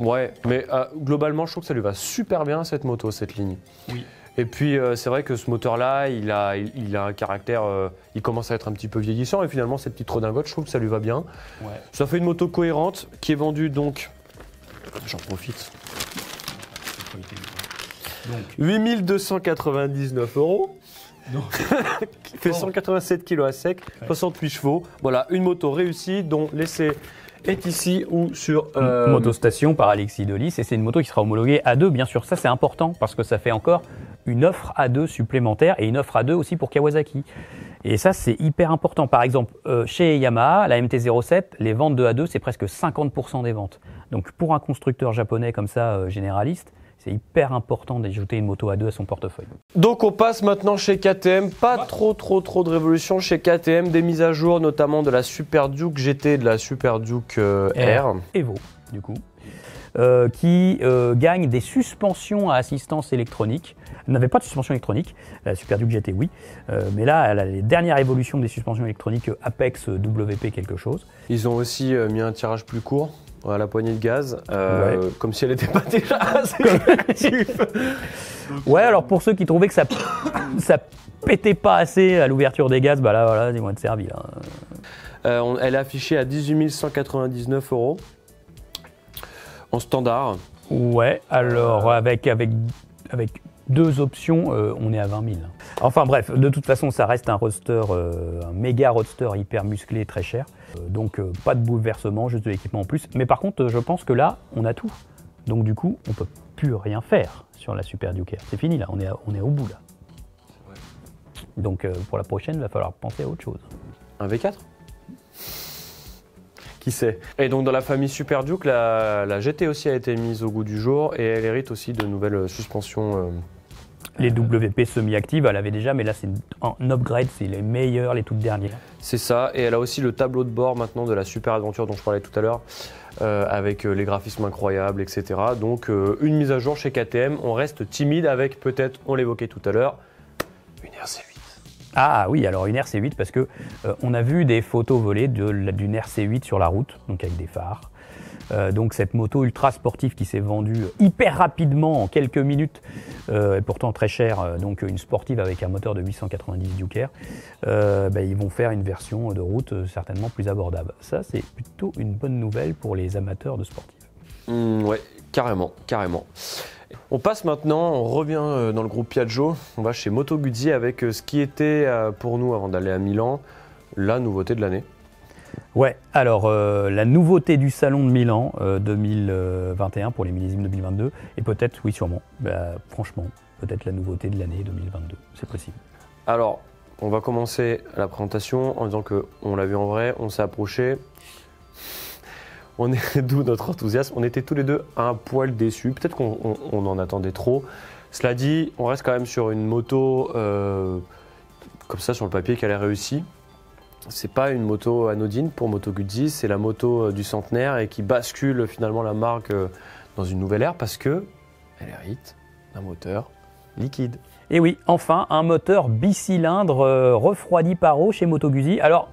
Ouais, mais euh, globalement, je trouve que ça lui va super bien cette moto, cette ligne. Oui. Et puis euh, c'est vrai que ce moteur-là, il a, il, a un caractère, euh, il commence à être un petit peu vieillissant et finalement cette petite redingote, je trouve que ça lui va bien. Ça fait une moto cohérente qui est vendue donc, j'en profite, donc. 8299 euros. qui fait 187 kg à sec, 68 chevaux. Voilà,
une moto réussie dont l'essai est ici ou sur euh... Motostation par Alexis Delis et c'est une moto qui sera homologuée à deux bien sûr ça c'est important parce que ça fait encore une offre à deux supplémentaire et une offre à deux aussi pour Kawasaki. Et ça, c'est hyper important. Par exemple, euh, chez Yamaha, la MT-07, les ventes de A2, c'est presque 50% des ventes. Donc pour un constructeur japonais comme ça, euh, généraliste, c'est hyper important d'ajouter une moto A2 à son portefeuille.
Donc on passe maintenant chez KTM, pas trop trop trop de révolution chez KTM, des mises à jour notamment de la
Super Duke GT de la Super Duke euh, R. Evo, du coup. Euh, qui euh, gagne des suspensions à assistance électronique. Elle n'avait pas de suspension électronique, la Super Duke GT oui, euh, mais là elle a les dernières évolutions des suspensions électroniques Apex WP quelque chose. Ils ont aussi mis un tirage plus court à la poignée de gaz, comme si elle n'était pas déjà assez Ouais, alors pour ceux qui trouvaient que ça, ça pétait pas assez à l'ouverture des gaz, bah là, voilà, ils vont de servis.
elle est affichée à 18 199 euros en standard.
Ouais, alors avec, avec, avec deux options, euh, on est à 20 000. Enfin bref, de toute façon, ça reste un roster, euh, un méga roster hyper musclé, très cher. Euh, donc pas de bouleversement, juste de l'équipement en plus. Mais par contre, je pense que là, on a tout. Donc du coup, on peut plus rien faire sur la Super Duke C'est fini là, on est, on est au bout là. Donc pour la prochaine, il va falloir penser à autre chose. Un V4
et donc dans la famille Super Duke, la, GT aussi a été
mise au goût du jour et elle hérite aussi de nouvelles euh, suspensions. Euh, les euh, WP semi-actives, elle avait déjà, mais là, c'est en upgrade, c'est les meilleurs, les toutes dernières. C'est ça, et elle a aussi le
tableau de bord maintenant de la super aventure dont je parlais tout à l'heure, avec les graphismes incroyables, etc. Donc une mise à jour chez KTM, on reste timide avec peut-être, on l'évoquait tout à l'heure, une
RCV. Ah oui, alors une RC8 parce que euh, on a vu des photos volées d'une RC8 sur la route, donc avec des phares. Euh, donc cette moto ultra sportive qui s'est vendue hyper rapidement en quelques minutes, euh, et pourtant très chère, donc une sportive avec un moteur de 890 Duke bah, ils vont faire une version de route certainement plus abordable. Ça c'est plutôt une bonne nouvelle pour les amateurs de sportives.
Mmh, ouais, carrément, carrément. On passe maintenant, on revient euh, dans le groupe Piaggio, on va chez Moto Guzzi avec euh, ce qui était euh, pour nous avant d'aller à Milan la nouveauté de l'année.
Ouais, alors la nouveauté du salon de Milan 2021 pour les millésimes 2022 et peut-être, oui sûrement, bah, franchement, peut-être la nouveauté de l'année 2022, c'est possible.
Alors, on va commencer la présentation en disant que l'a vu en vrai, on s'est approché, on est d'où notre enthousiasme. On était tous les deux un poil déçus. Peut-être qu'on en attendait trop. Cela dit, on reste quand même sur une moto euh, comme ça sur le papier qu'elle a réussi. C'est pas une moto anodine pour Moto Guzzi, c'est la moto euh, du centenaire et qui bascule finalement la marque euh, dans
une nouvelle ère parce que elle hérite d'un moteur liquide. Et oui, enfin, un moteur bicylindre euh, refroidi par eau chez Moto Guzzi. Alors,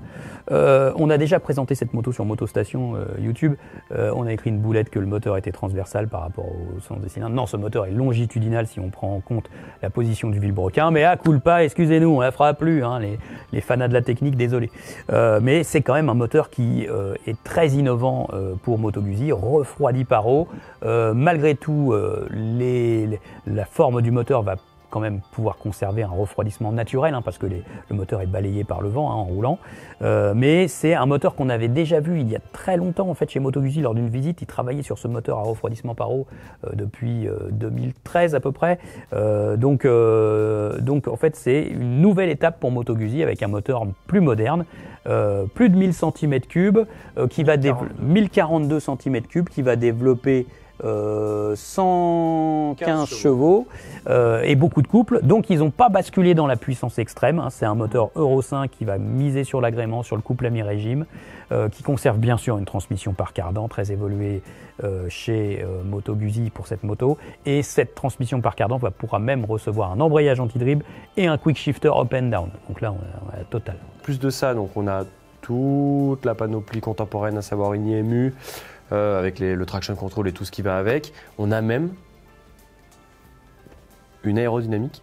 euh, on a déjà présenté cette moto sur Motostation euh, YouTube. on a écrit une boulette que le moteur était transversal par rapport au sens des cylindres. Non, ce moteur est longitudinal si on prend en compte la position du vilebrequin. Mais à cool pas, excusez-nous, on la fera plus, hein, les, les, fanas de la technique, désolé. mais c'est quand même un moteur qui est très innovant pour Moto Guzzi, refroidi par eau. malgré tout, les, la forme du moteur va même pouvoir conserver un refroidissement naturel, hein, parce que le moteur est balayé par le vent hein, en roulant. Euh, mais c'est un moteur qu'on avait déjà vu il y a très longtemps en fait chez Motoguzi lors d'une visite. Ils travaillait sur ce moteur à refroidissement par eau euh, depuis 2013 euh, à peu près. donc, donc en fait c'est une nouvelle étape pour Motoguzi avec un moteur plus moderne, plus de 1000 cm3 qui va 1042 cm3 qui va développer 115 euh, chevaux euh, et beaucoup de couples. Donc ils n'ont pas basculé dans la puissance extrême. Hein. C'est un moteur Euro 5 qui va miser sur l'agrément, sur le couple à mi-régime, euh, qui conserve bien sûr une transmission par cardan très évoluée chez Moto Guzzi pour cette moto. Et cette transmission par cardan pourra même recevoir un embrayage anti drib et un quick shifter up and down. Donc là, on a, on total.
Plus de ça, donc on a toute la panoplie contemporaine, à savoir une IMU, euh, avec le traction control et tout ce qui va avec.
On a même une aérodynamique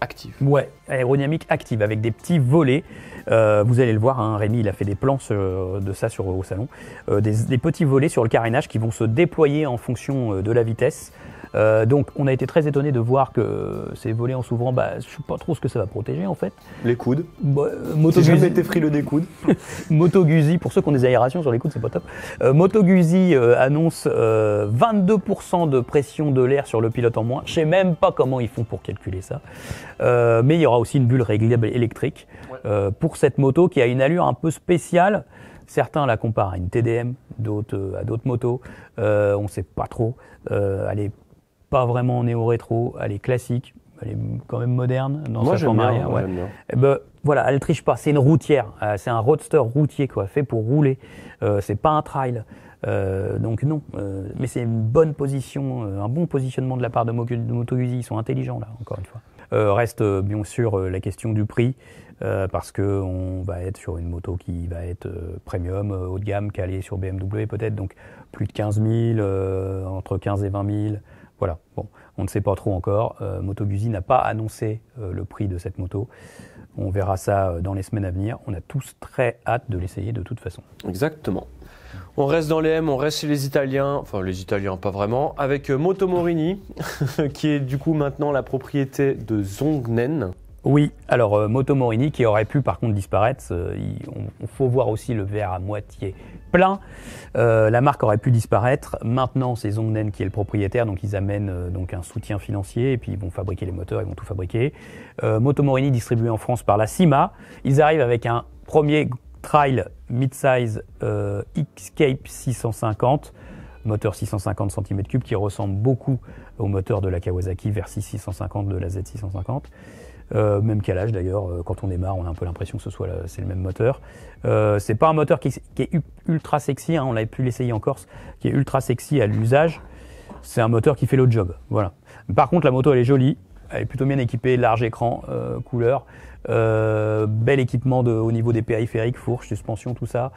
active. Ouais, aérodynamique active avec des petits volets. Euh, vous allez le voir, hein, Rémi, il a fait des plans euh, de ça sur, au salon. des, petits volets sur le carénage qui vont se déployer en fonction de la vitesse euh, donc on a été très étonné de voir que ces volets en s'ouvrant, bah, je ne sais pas trop ce que ça va protéger en fait. Les coudes. Bah, euh, moto J'ai jamais été frileux des coudes. Motoguzi, pour ceux qui ont des aérations sur les coudes, c'est pas top. Euh, moto Guzzi annonce 22% de pression de l'air sur le pilote en moins. Je sais même pas comment ils font pour calculer ça. mais il y aura aussi une bulle réglable électrique pour cette moto qui a une allure un peu spéciale. Certains la comparent à une TDM, d'autres à d'autres motos. on ne sait pas trop. elle pas vraiment néo-rétro, elle est classique, elle est quand même moderne dans sa forme arrière. Ouais. Eh ben, voilà, elle triche pas, c'est une routière, euh, c'est un roadster routier quoi, fait pour rouler, euh, c'est pas un trail. Euh, donc non, euh, mais c'est une bonne position, un bon positionnement de la part de, Moto ils sont intelligents là, encore une fois. reste bien sûr la question du prix, parce que on va être sur une moto qui va être premium, haut de gamme, calée sur BMW peut-être, donc plus de 15 000, entre 15 et 20 000. Voilà, bon, on ne sait pas trop encore. Moto euh, Motobusy n'a pas annoncé euh, le prix de cette moto. On verra ça euh, dans les semaines à venir. On a tous très hâte de l'essayer de toute façon.
Exactement. On reste dans les M, on reste chez les Italiens, enfin les Italiens pas
vraiment, avec Motomorini, qui est du coup maintenant la propriété de Zongnen. Oui, alors euh, Motomorini qui aurait pu par contre disparaître, il on, faut voir aussi le verre à moitié plein. Euh, la marque aurait pu disparaître. Maintenant, c'est Zongnen qui est le propriétaire, donc ils amènent euh, donc un soutien financier et puis ils vont fabriquer les moteurs, ils vont tout fabriquer. Morini distribué en France par la Sima. Ils arrivent avec un premier trail mid-size Xcape 650 moteur 650 cm3 qui ressemble beaucoup au moteur de la Kawasaki Versys 650 de la Z650. Euh, même même calage d'ailleurs, euh, quand on démarre, on a un peu l'impression que ce soit c'est le même moteur. Euh, c'est pas un moteur qui, est ultra sexy, hein, on l'avait pu l'essayer en Corse, qui est ultra sexy à l'usage. C'est un moteur qui fait le job, voilà. Par contre, la moto elle est jolie, elle est plutôt bien équipée, large écran, euh, couleur, bel équipement de, au niveau des périphériques, fourche, suspension, tout ça.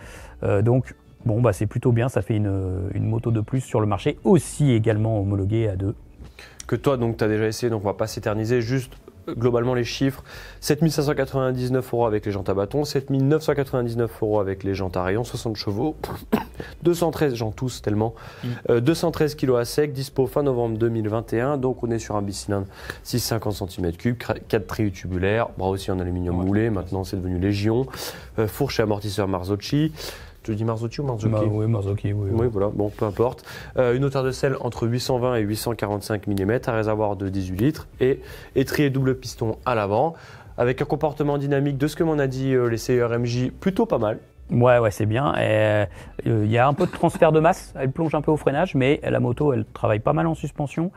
donc bon, bah c'est plutôt bien, ça fait une, une moto de plus sur le marché, aussi également homologuée à deux que toi, donc, tu as déjà essayé,
donc on va pas s'éterniser. Juste globalement les chiffres 7599 euros avec les jantes à bâton, 7999 euros avec les jantes à rayon, 60 chevaux, 213, j'en tous tellement, 213 mm. euh, kg à sec, dispo fin novembre 2021. Donc on est sur un bicylindre 650 cm3, 4 trius tubulaires, bras aussi en aluminium moulé, maintenant c'est devenu Légion, euh, fourche et amortisseur Marzocchi. Je dis Marzocchi ou Marzocchi Oui, Marzocchi, oui, oui. voilà, bon, peu importe. Euh, une hauteur de selle entre 820 et 845 mm, un réservoir de 18 litres et étrier double piston à l'avant, avec un comportement dynamique de ce que m'en a dit euh, les CRMJ, e plutôt pas mal. Ouais,
ouais, c'est bien. Euh, il y a un peu de transfert de masse, elle plonge un peu au freinage, mais la moto, elle travaille pas mal en suspension.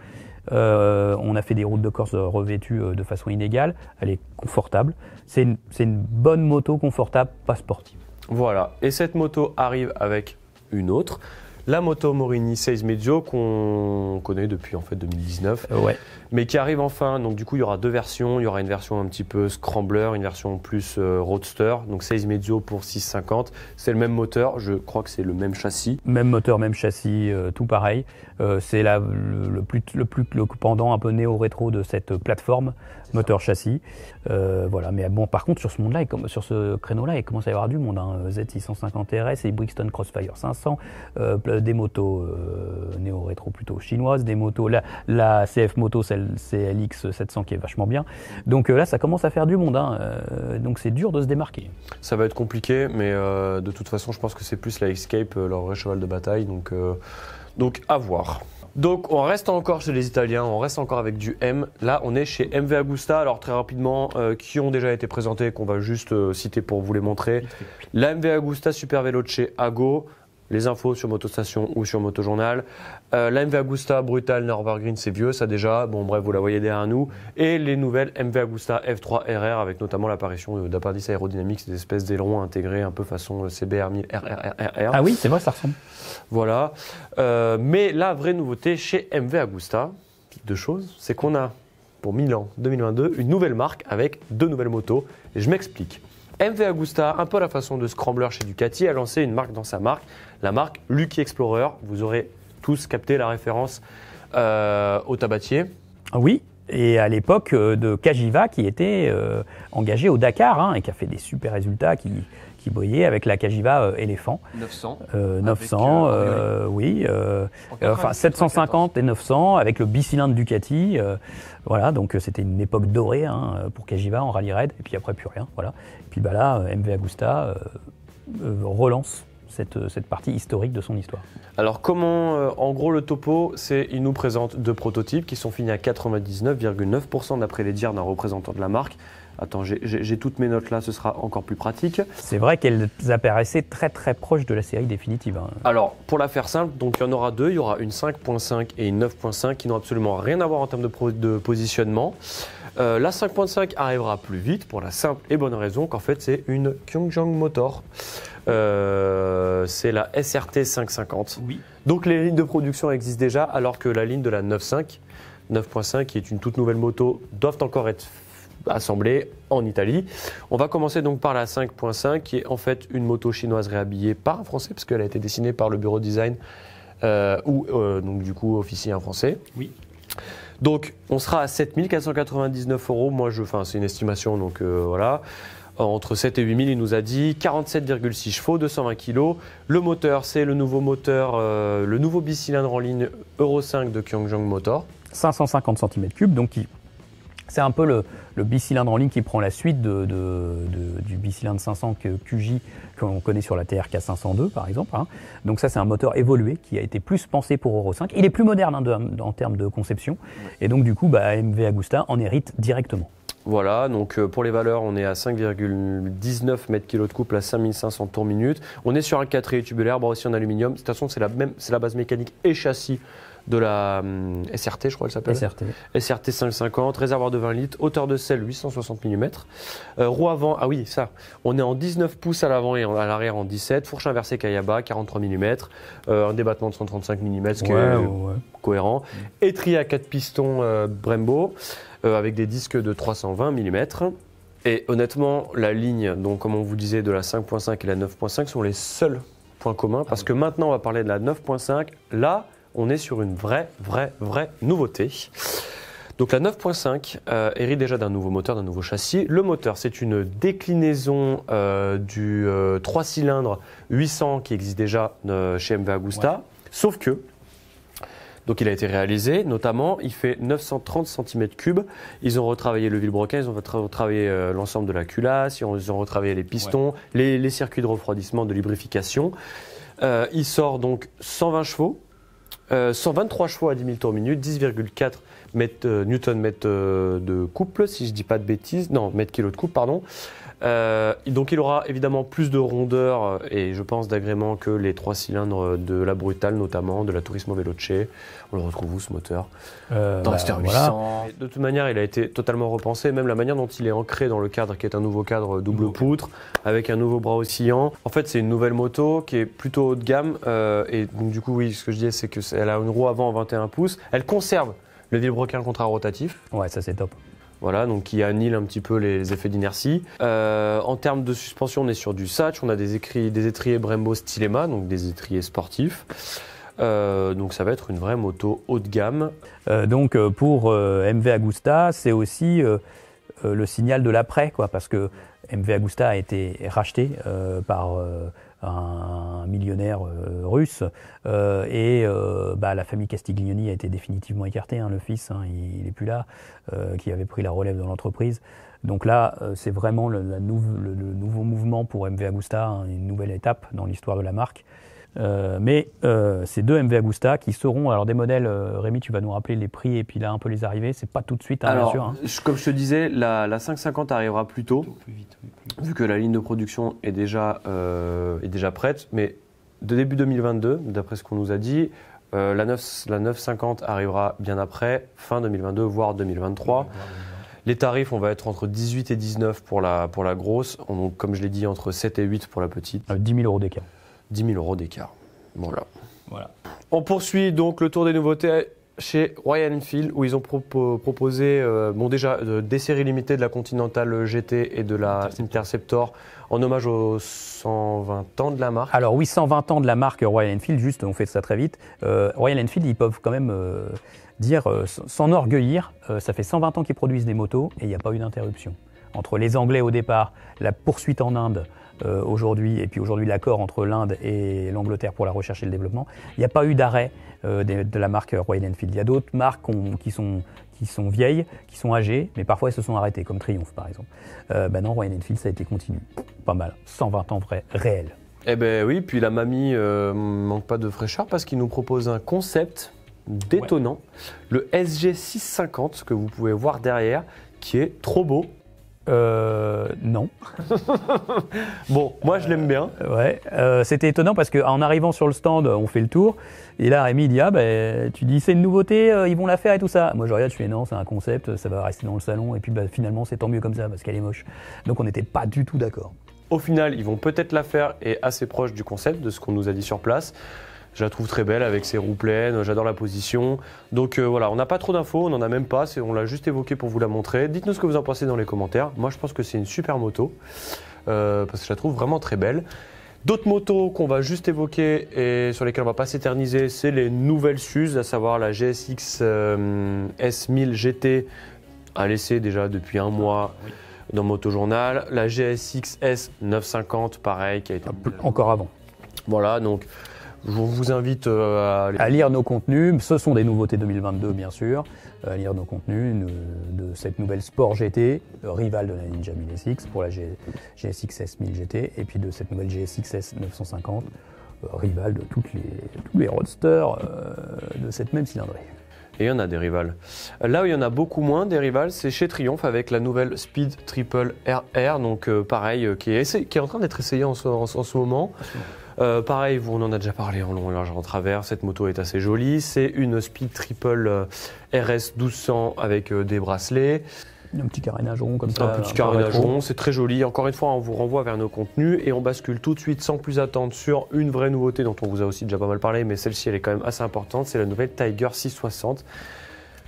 on a fait des routes de Corse revêtues de façon inégale. Elle est confortable. C'est une bonne moto confortable, pas sportive. Voilà,
et cette moto arrive avec une autre la moto Morini 16 Medio qu'on connaît depuis en fait 2019, euh, ouais. mais qui arrive enfin. Donc du coup, il y aura deux versions. Il y aura une version un petit peu scrambler, une version plus euh, roadster. Donc 16 Medio pour 650.
C'est le même moteur. Je crois que c'est le même châssis. Même moteur, même châssis, euh, tout pareil. c'est le, plus le plus le pendant un peu néo-rétro de cette plateforme moteur châssis. voilà. Mais bon, par contre, sur ce monde-là, comme sur ce créneau-là, il commence à y avoir du monde. Hein. Z650 RS et Brixton Crossfire 500. Euh, des motos euh, néo-rétro plutôt chinoises, des motos, la, la CF Moto celle CLX 700 qui est vachement bien. Donc euh, là, ça commence à faire du monde, hein, donc c'est dur de se démarquer.
Ça va être compliqué, mais de toute façon, je pense que c'est plus la Escape, leur vrai cheval de bataille, donc, donc à voir. Donc on reste encore chez les Italiens, on reste encore avec du M. Là on est chez MV Agusta, alors très rapidement, qui ont déjà été présentés, qu'on va juste citer pour vous les montrer. La MV Agusta Super Vélo chez Ago, les infos sur Motostation ou sur Motojournal. Euh, la MV Agusta Brutal Norvar Green, c'est vieux, ça déjà. Bon, bref, vous la voyez derrière nous. Et les nouvelles MV Agusta F3 RR, avec notamment l'apparition euh, d'appendices aérodynamiques, des espèces d'ailerons intégrés un peu façon CBR 1000 RRRR. Ah oui, c'est vrai, ça ressemble. Voilà. Euh, mais la vraie nouveauté chez MV Agusta, deux choses, c'est qu'on a pour Milan 2022 une nouvelle marque avec deux nouvelles motos. Et je m'explique. MV Agusta, un peu à la façon de Scrambler chez Ducati, a lancé une marque dans sa marque la marque Lucky Explorer. Vous aurez tous capté la référence
euh, au tabatier. Ah oui, et à l'époque euh, de Kajiva qui était euh, engagé au Dakar hein, et qui a fait des super résultats qui, qui avec la Kajiva éléphant. 900. 900, oui. enfin, 750 et 900 avec le bicylindre Ducati. voilà, donc c'était une époque dorée hein, pour Kajiva en rallye raid et puis après plus rien. Voilà. Et puis bah là, MV Agusta relance euh, cette, partie historique de son histoire.
Alors comment, euh, en gros le topo, c'est il nous présente deux prototypes qui sont finis à 99,9% d'après les dires d'un représentant de la marque. Attends, j'ai toutes mes notes là, ce sera encore plus pratique. C'est vrai qu'elles apparaissaient
très très proches de la série définitive. Hein.
Alors, pour la faire simple, donc il y en aura deux, il y aura une 5.5 et une 9.5 qui n'ont absolument rien à voir en termes de, de positionnement. Euh, la 5.5 arrivera plus vite pour la simple et bonne raison qu'en fait c'est une Kyungjong Motor. Euh, c'est la SRT 550. Oui. Donc les lignes de production existent déjà, alors que la ligne de la 9.5, 9.5 qui est une toute nouvelle moto, doivent encore être assemblées en Italie. On va commencer donc par la 5.5, qui est en fait une moto chinoise réhabillée par un Français, parce qu'elle a été dessinée par le bureau design euh, ou euh, donc du coup officier en Français. Oui. Donc on sera à 7499 euros. Moi, je, enfin, c'est une estimation, donc euh, voilà entre 7 et 8000 il nous a dit 47,6 chevaux, 220 kg. Le moteur, c'est le nouveau moteur, euh, le nouveau bicylindre en ligne Euro
5 de Kyongjong Motor. 550 cm3, donc c'est un peu le, bicylindre en ligne qui prend la suite de, du bicylindre 500 que, QJ qu'on connaît sur la TRK 502 par exemple. Hein. Donc ça c'est un moteur évolué qui a été plus pensé pour Euro 5. Il est plus moderne hein, en termes de conception et donc du coup bah, MV Agusta en hérite directement. Voilà,
donc euh, pour les valeurs, on est à 5,19 mètres kg de couple à 5500 tours minute. On est sur un 4 tubulaire, bras aussi en aluminium. De toute façon, c'est la, même, c'est la base mécanique et châssis de la hum, SRT, je crois qu'elle s'appelle. SRT. SRT 550, réservoir de 20 litres, hauteur de selle 860 mm. Euh, roue avant, ah oui, ça, on est en 19 pouces à l'avant et à l'arrière en 17. Fourche inversée Kayaba, 43 mm. Euh, un débattement de 135 mm, ce qui est cohérent. Étrier à 4 pistons Brembo. Euh, avec des disques de 320 mm. Et honnêtement, la ligne, donc comme on vous disait, de la 5.5 et la 9.5 sont les seuls points communs, parce que maintenant on va parler de la 9.5. Là, on est sur une vraie, vraie, vraie nouveauté. Donc la 9.5 euh, hérite déjà d'un nouveau moteur, d'un nouveau châssis. Le moteur, c'est une déclinaison euh, du 3 cylindres 800 qui existe déjà chez MV Agusta, sauf que donc il a été réalisé, notamment il fait 930 cm3. Ils ont retravaillé le vilebrequin, ils ont retravaillé euh, l'ensemble de la culasse, ils ont retravaillé les pistons, les, circuits de refroidissement, de lubrification. Euh, il sort donc 120 chevaux, 123 euh, chevaux à 10 000 tours minute, 10,4 newton mètres de couple, si je ne dis pas de bêtises, non, mètre kilo de couple, pardon. Euh, donc il aura évidemment plus de rondeur euh, et je pense d'agrément que les trois cylindres de la Brutale notamment, de la Turismo Veloce. On le retrouve où ce moteur euh, Dans bah, De toute manière, il a été totalement repensé, même la manière dont il est ancré dans le cadre qui est un nouveau cadre double poutre avec un nouveau bras oscillant. En fait, c'est une nouvelle moto qui est plutôt haut de gamme et donc du coup, oui, ce que je disais, c'est qu'elle a une roue avant en 21 pouces. Elle conserve le vilebrequin contrat rotatif. Ouais, ça c'est top. Voilà, donc qui annule un petit peu les, effets d'inertie. Euh, en termes de suspension, on est sur du Satch, on a des, des étriers Brembo Stilema, donc des étriers sportifs. Euh, donc ça va être une vraie moto haut
de gamme. Euh, donc pour MV Agusta, c'est aussi le signal de l'après, quoi, parce que MV Agusta a été racheté par un millionnaire euh, russe. Euh, et euh, bah, la famille Castiglioni a été définitivement écartée. Hein, le fils, hein, il n'est plus là, qui avait pris la relève dans l'entreprise. Donc là, c'est vraiment le, le, nouveau mouvement pour MV Agusta, hein, une nouvelle étape dans l'histoire de la marque. Euh, mais euh, ces deux MV Agusta qui seront alors des modèles. Euh, Rémi, tu vas nous rappeler les prix et puis là un peu les arrivées. C'est pas tout de suite, hein, alors, bien sûr.
Hein. comme je te disais, la, 550 arrivera plus tôt, vu que la ligne de production est déjà est déjà prête. Mais de début 2022, d'après ce qu'on nous a dit, la 9 la 950 arrivera bien après, fin 2022 voire 2023. Les tarifs, on va être entre 18 et 19 pour la, pour la grosse, comme je l'ai dit, entre 7 et 8 pour la petite. 10 000 euros d'écart. 10 000 euros d'écart. Voilà. On poursuit donc le tour des nouveautés chez Royal Enfield où ils ont proposé euh, bon déjà euh, des séries limitées de la
Continental GT et de la Interceptor en hommage aux 120 ans de la marque. Alors oui, 120 ans de la marque Royal Enfield, juste on fait ça très vite. Euh, Royal Enfield, ils peuvent quand même dire s'enorgueillir, ça fait 120 ans qu'ils produisent des motos et il n'y a pas eu d'interruption. Entre les Anglais au départ, la poursuite en Inde, euh, aujourd'hui, et puis aujourd'hui l'accord entre l'Inde et l'Angleterre pour la recherche et le développement, il n'y a pas eu d'arrêt euh, de, la marque Royal Enfield. Il y a d'autres marques qui sont qui sont vieilles, qui sont âgées, mais parfois elles se sont arrêtées, comme Triumph par exemple. Euh, ben non, Royal Enfield, ça a été continu. Pas mal. 120 ans vrai, réel.
Eh ben oui, puis la mamie ne manque pas de fraîcheur parce qu'il nous propose un concept détonnant, le SG650 que vous pouvez voir derrière, qui est trop beau,
euh, non. bon, moi je l'aime bien. Euh, ouais. Euh, c'était étonnant parce qu'en arrivant sur le stand, on fait le tour. Et là, Rémi dit Ah, ben, tu dis c'est une nouveauté, euh, ils vont la faire et tout ça. Moi je regarde, je suis Non, c'est un concept, ça va rester dans le salon. Et puis ben, finalement, c'est tant mieux comme ça parce qu'elle est moche. Donc on n'était pas du tout d'accord.
Au final, ils vont peut-être la faire et assez proche du concept, de ce qu'on nous a dit sur place. Je la trouve très belle avec ses roues pleines, j'adore la position. Donc euh, voilà, on n'a pas trop d'infos, on n'en a même pas, on l'a juste évoqué pour vous la montrer. Dites-nous ce que vous en pensez dans les commentaires. Moi je pense que c'est une super moto, euh, parce que je la trouve vraiment très belle. D'autres motos qu'on va juste évoquer et sur lesquelles on ne va pas s'éterniser, c'est les nouvelles Suze, à savoir la GSX euh, S1000 GT à l'essai déjà depuis un mois dans dans Journal La GSX S950, pareil, qui a été... Encore avant.
Voilà, donc je vous invite euh, à, lire nos contenus. Ce sont des nouveautés 2022, bien sûr. À euh, lire nos contenus de, cette nouvelle Sport GT, euh, rivale de la Ninja 1000SX pour la GSX-S 1000 GT, et puis de cette nouvelle GSX-S 950, rivale de toutes les, tous les roadsters de cette même cylindrée.
Et il y en a des rivales. Là où il y en a beaucoup moins des rivales, c'est chez Triumph avec la nouvelle Speed Triple RR, donc pareil, qui, est qui est en train d'être essayée en ce, moment. Euh, pareil, vous, on en a déjà parlé en long et large en travers. Cette moto est assez jolie. C'est une Speed Triple euh, RS 1200 avec euh, des bracelets.
Un petit carénage rond comme ça. Un petit carénage rond,
c'est très joli. Encore une fois, on vous renvoie vers nos contenus et on bascule tout de suite sans plus attendre sur une vraie nouveauté dont on vous a aussi déjà pas mal parlé, mais celle-ci elle est quand même assez importante, c'est la nouvelle Tiger 660,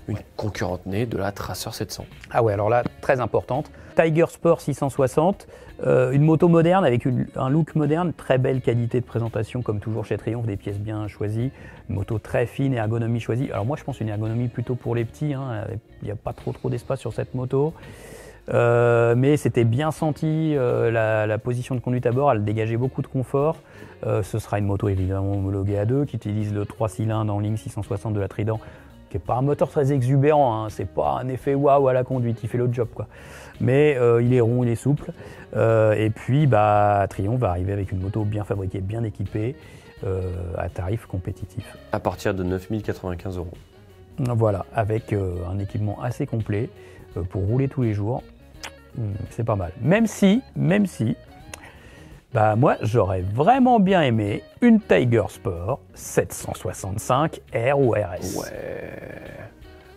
une concurrente née de la Tracer 700. Ah ouais, alors là, très importante. Tiger Sport 660, euh, une moto moderne avec un look moderne, très belle qualité de présentation comme toujours chez Triumph, des pièces bien choisies, une moto très fine, et ergonomie choisie. Alors moi je pense une ergonomie plutôt pour les petits, hein. il n'y a pas trop trop d'espace sur cette moto. Euh, mais c'était bien senti, euh, la, position de conduite à bord, elle dégageait beaucoup de confort. ce sera une moto évidemment homologuée à deux, qui utilise le 3 cylindres en ligne 660 de la Trident qui n'est pas un moteur très exubérant, hein. c'est pas un effet waouh à la conduite, il fait l'autre job quoi. Mais euh, il est rond, il est souple. Euh, et puis bah, Triumph va arriver avec une moto bien fabriquée, bien équipée, euh, à tarif compétitif.
À partir de 9095 euros.
Voilà, avec un équipement assez complet pour rouler tous les jours, hmm, c'est pas mal. Même si, même si, bah moi, j'aurais vraiment bien aimé une Tiger Sport 765 R ou RS. Ouais.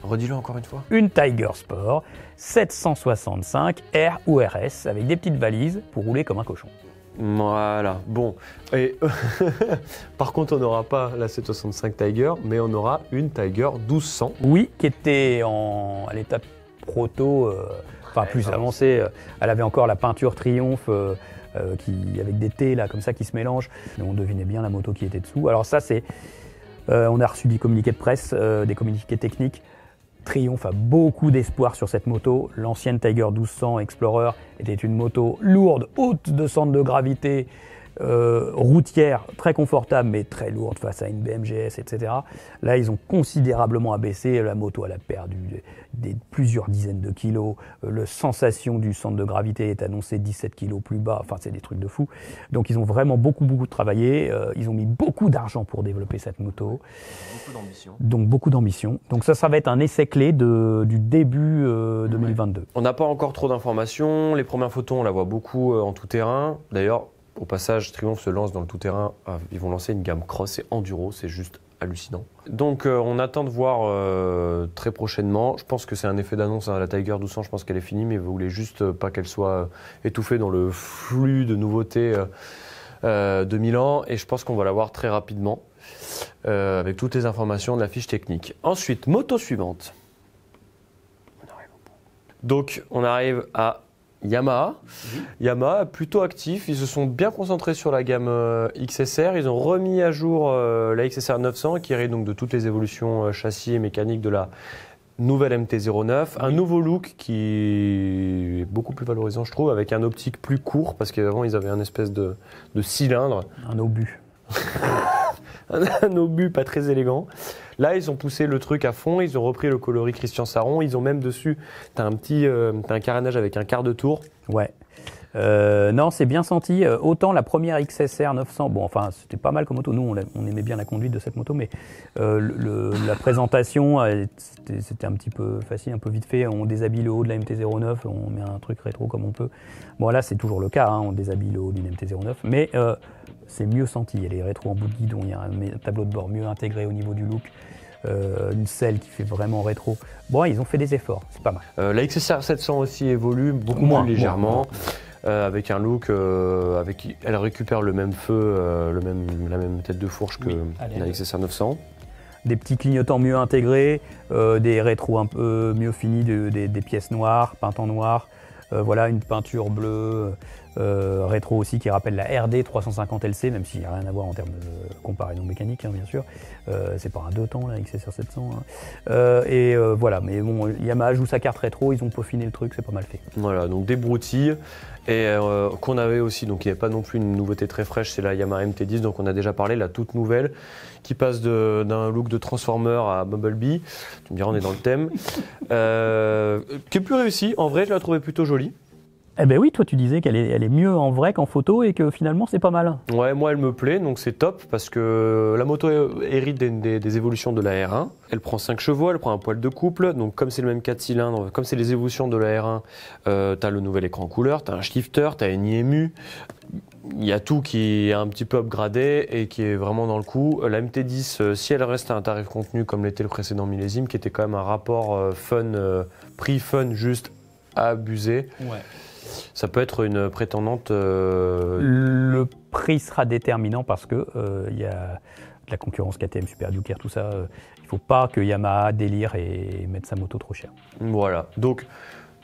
Redis-le encore une fois. Une Tiger Sport 765 R ou RS avec des petites valises pour rouler comme un cochon. Voilà, bon.
Et Par contre, on n'aura pas la 765 Tiger, mais on aura une Tiger
1200. Oui, qui était en... à l'étape proto, euh, enfin plus avancée. Euh, elle avait encore la peinture triomphe. Euh, euh, avec des T là, comme ça qui se mélangent. on devinait bien la moto qui était dessous. Alors ça, c'est, euh, on a reçu des communiqués de presse, euh, des communiqués techniques. Triomphe a beaucoup d'espoir sur cette moto. L'ancienne Tiger 1200 Explorer était une moto lourde, haute de centre de gravité, euh, routière très confortable mais très lourde face à une BMGS, etc. Là, ils ont considérablement abaissé. La moto, elle a perdu des, plusieurs dizaines de kilos. La euh, le sensation du centre de gravité est annoncé 17 kilos plus bas. Enfin, c'est des trucs de fou. Donc, ils ont vraiment beaucoup, beaucoup travaillé. Euh, ils ont mis beaucoup d'argent pour développer cette moto. Beaucoup d'ambition. Donc, beaucoup d'ambition. Donc, ça, ça va être un essai clé de, du début 2022. Euh,
on n'a pas encore trop d'informations. Les premières photos, on la voit beaucoup en tout terrain. D'ailleurs, au passage, Triumph se lance dans le tout-terrain. Ah, ils vont lancer une gamme cross et enduro. C'est juste hallucinant. Donc euh, on attend de voir euh, très prochainement. Je pense que c'est un effet d'annonce. à hein. La Tiger 1200, je pense qu'elle est finie, mais vous voulez juste euh, pas qu'elle soit étouffée dans le flux de nouveautés de Milan. Et je pense qu'on va la voir très rapidement avec toutes les informations de la fiche technique. Ensuite, moto suivante. Donc on arrive à Yamaha. Yamaha, plutôt actif. Ils se sont bien concentrés sur la gamme euh, XSR. Ils ont remis à jour euh, la XSR 900 qui est donc de toutes les évolutions euh, châssis et mécaniques de la nouvelle MT-09, un nouveau look qui est beaucoup plus valorisant, je trouve, avec un optique plus court, parce qu'avant, ils avaient un espèce de, de, cylindre. Un
obus.
un, obus pas très élégant. Là, ils ont poussé le truc à fond, ils ont repris le coloris Christian Saron, ils ont même dessus, t'as un petit, euh, un carénage avec un quart de
tour. Ouais. Euh, non, c'est bien senti. Euh, autant la première XSR 900, bon, enfin, c'était pas mal comme moto. Nous, on, aimait bien la conduite de cette moto, mais euh, la présentation, c'était un petit peu facile, un peu vite fait. On déshabille le haut de la MT-09, on met un truc rétro comme on peut. Bon, là, c'est toujours le cas. Hein, on déshabille le haut d'une MT-09, mais c'est mieux senti. Il y a les rétros en bout de guidon, il y a un tableau de bord mieux intégré au niveau du look. Euh, une selle qui fait vraiment rétro. Bon, ils ont fait des efforts, c'est
pas mal. Euh, la XSR 700 aussi évolue beaucoup moins, légèrement, euh, avec un look, avec, elle récupère le même feu, le même, la même tête de fourche que la XSR 900.
Des petits clignotants mieux intégrés, des rétros un peu mieux finis, des, des, pièces noires, peintes en noir, voilà une peinture bleue. Euh, rétro aussi qui rappelle la RD 350LC, même s'il n'y a rien à voir en termes de comparaison mécanique, hein, bien sûr. Euh, c'est pas un deux temps, la XSR 700. et euh, voilà, mais bon, Yamaha joue sa carte rétro, ils ont peaufiné le truc, c'est pas mal fait.
Voilà, donc des broutilles. Et qu'on avait aussi, donc il n'y a pas non plus une nouveauté très fraîche, c'est la Yamaha MT10, donc on a déjà parlé, la toute nouvelle, qui passe d'un look de Transformer à Bumblebee. Tu me diras, on est dans le thème. qui est plus réussi, en vrai, je la trouvais plutôt jolie.
Eh ben oui, toi tu disais qu'elle est, mieux en vrai qu'en photo et que finalement c'est pas mal.
Ouais, moi elle me plaît, donc c'est top parce que la moto hérite des, évolutions de la R1. Elle prend 5 chevaux, elle prend un poil de couple, donc comme c'est le même 4 cylindres, comme c'est les évolutions de la R1, tu euh, t'as le nouvel écran couleur, t'as un shifter, t'as une IMU, il y a tout qui est un petit peu upgradé et qui est vraiment dans le coup. Euh, la MT10, euh, si elle reste à un tarif contenu comme l'était le précédent millésime, qui était quand même un rapport fun, prix fun juste abusé. Ouais. Ça peut être une prétendante. Euh,
Le prix sera déterminant parce que euh, il y a de la concurrence KTM, Super Duker, tout ça. Euh, il ne faut pas que Yamaha délire et mette sa moto trop chère. Voilà. Donc,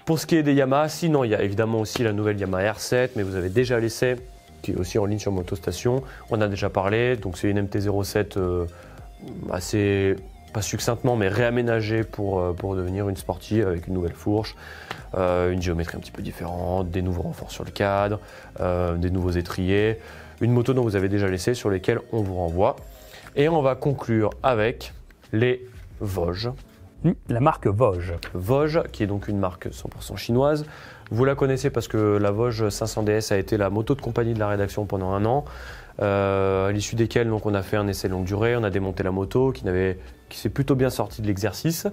pour ce qui est des Yamaha, sinon, il y a
évidemment aussi la nouvelle Yamaha R7, mais vous avez déjà l'essai, qui est aussi en ligne sur Motostation. On a déjà parlé, donc c'est une MT-07 assez pas succinctement, mais réaménagé pour, euh, pour devenir une sportive avec une nouvelle fourche, euh, une géométrie un petit peu différente, des nouveaux renforts sur le cadre, euh, des nouveaux étriers, une moto dont vous avez déjà laissé, sur lesquels on vous renvoie. Et on va conclure avec les Vosges.
Hmm, la marque Vosges.
Vosges, qui est donc une marque 100% chinoise. Vous la connaissez parce que la Vosges 500DS a été la moto de compagnie de la rédaction pendant un an. à l'issue desquelles donc, on a fait un essai longue durée, on a démonté la moto qui n'avait qui s'est plutôt bien sorti de l'exercice.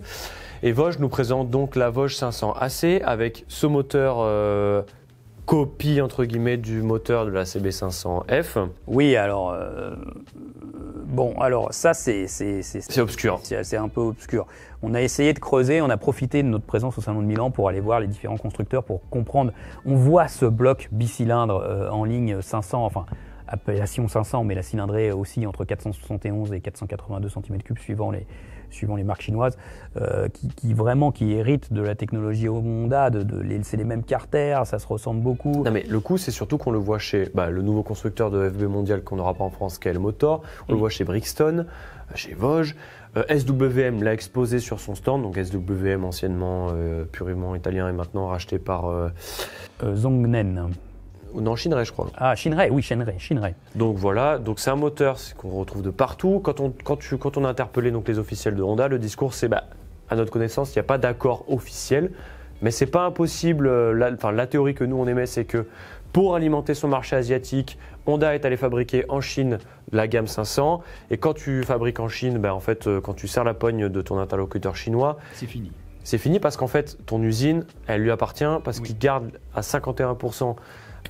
Et Vosges nous présente donc la Vosges 500 AC avec ce moteur euh, copie entre guillemets du moteur de la CB500F. Oui, alors
euh, bon, alors ça c'est c'est obscur. C'est un peu obscur. On a essayé de creuser, on a profité de notre présence au salon de Milan pour aller voir les différents constructeurs pour comprendre. On voit ce bloc bicylindre euh, en ligne 500, enfin appellation 500, mais la cylindrée aussi entre 471 et 482 cm3 suivant les, suivant les marques chinoises, euh, qui, vraiment qui hérite de la technologie Honda, de, de c'est les mêmes carters, ça se ressemble beaucoup.
Non mais le coup, c'est surtout qu'on le voit chez bah, le nouveau constructeur de FB mondial qu'on n'aura pas en France, KL Motor, on le voit chez Brixton, chez Vosges. Euh, SWM l'a exposé sur son stand, donc SWM anciennement euh, purement italien et maintenant racheté par Zongnen. Chine, Ray, je crois. Ah, Ray, oui, Chine, Ray. Donc voilà, donc c'est un moteur qu'on retrouve de partout. Quand on, a interpellé donc, les officiels de Honda, le discours c'est, bah, à notre connaissance, il n'y a pas d'accord officiel, mais c'est pas impossible. Euh, la, théorie que nous on émet, c'est que pour alimenter son marché asiatique, Honda est allé fabriquer en Chine la gamme 500. Et quand tu fabriques en Chine, bah, en fait, euh, quand tu sers la poigne de ton interlocuteur chinois, c'est fini. C'est fini parce qu'en fait, ton usine, elle lui appartient parce qu'il garde à 51%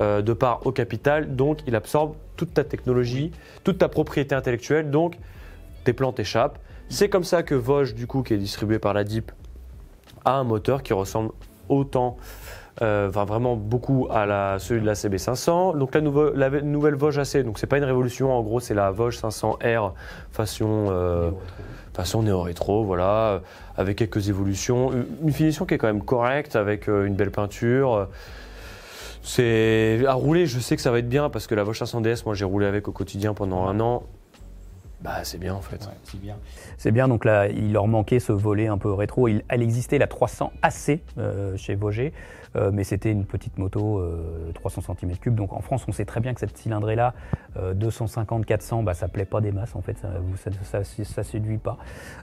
euh, de part au capital, donc il absorbe toute ta technologie, toute ta propriété intellectuelle, donc tes plans t'échappent. C'est comme ça que Vosges, du coup, qui est distribué par la DIP, a un moteur qui ressemble autant, euh, enfin vraiment beaucoup à la, celui de la CB500. Donc la, nouvelle Vosges AC, donc c'est pas une révolution, en gros c'est la Vosges 500R façon, euh, façon néo-rétro, voilà, avec quelques évolutions. Une finition qui est quand même correcte, avec une belle peinture. C'est à rouler, je sais que ça va être bien parce que la Vosch 500DS, moi j'ai roulé avec au quotidien
pendant un an.
Bah, c'est bien en fait. c'est bien.
C'est bien, donc là, il leur manquait ce volet un peu rétro. Il, elle existait, la 300 AC euh, chez Vogé. Euh, mais c'était une petite moto 300 euh, cm3. Donc en France, on sait très bien que cette cylindrée-là, 250-400, euh, bah, ça plaît pas des masses en fait, ça, ça, séduit pas.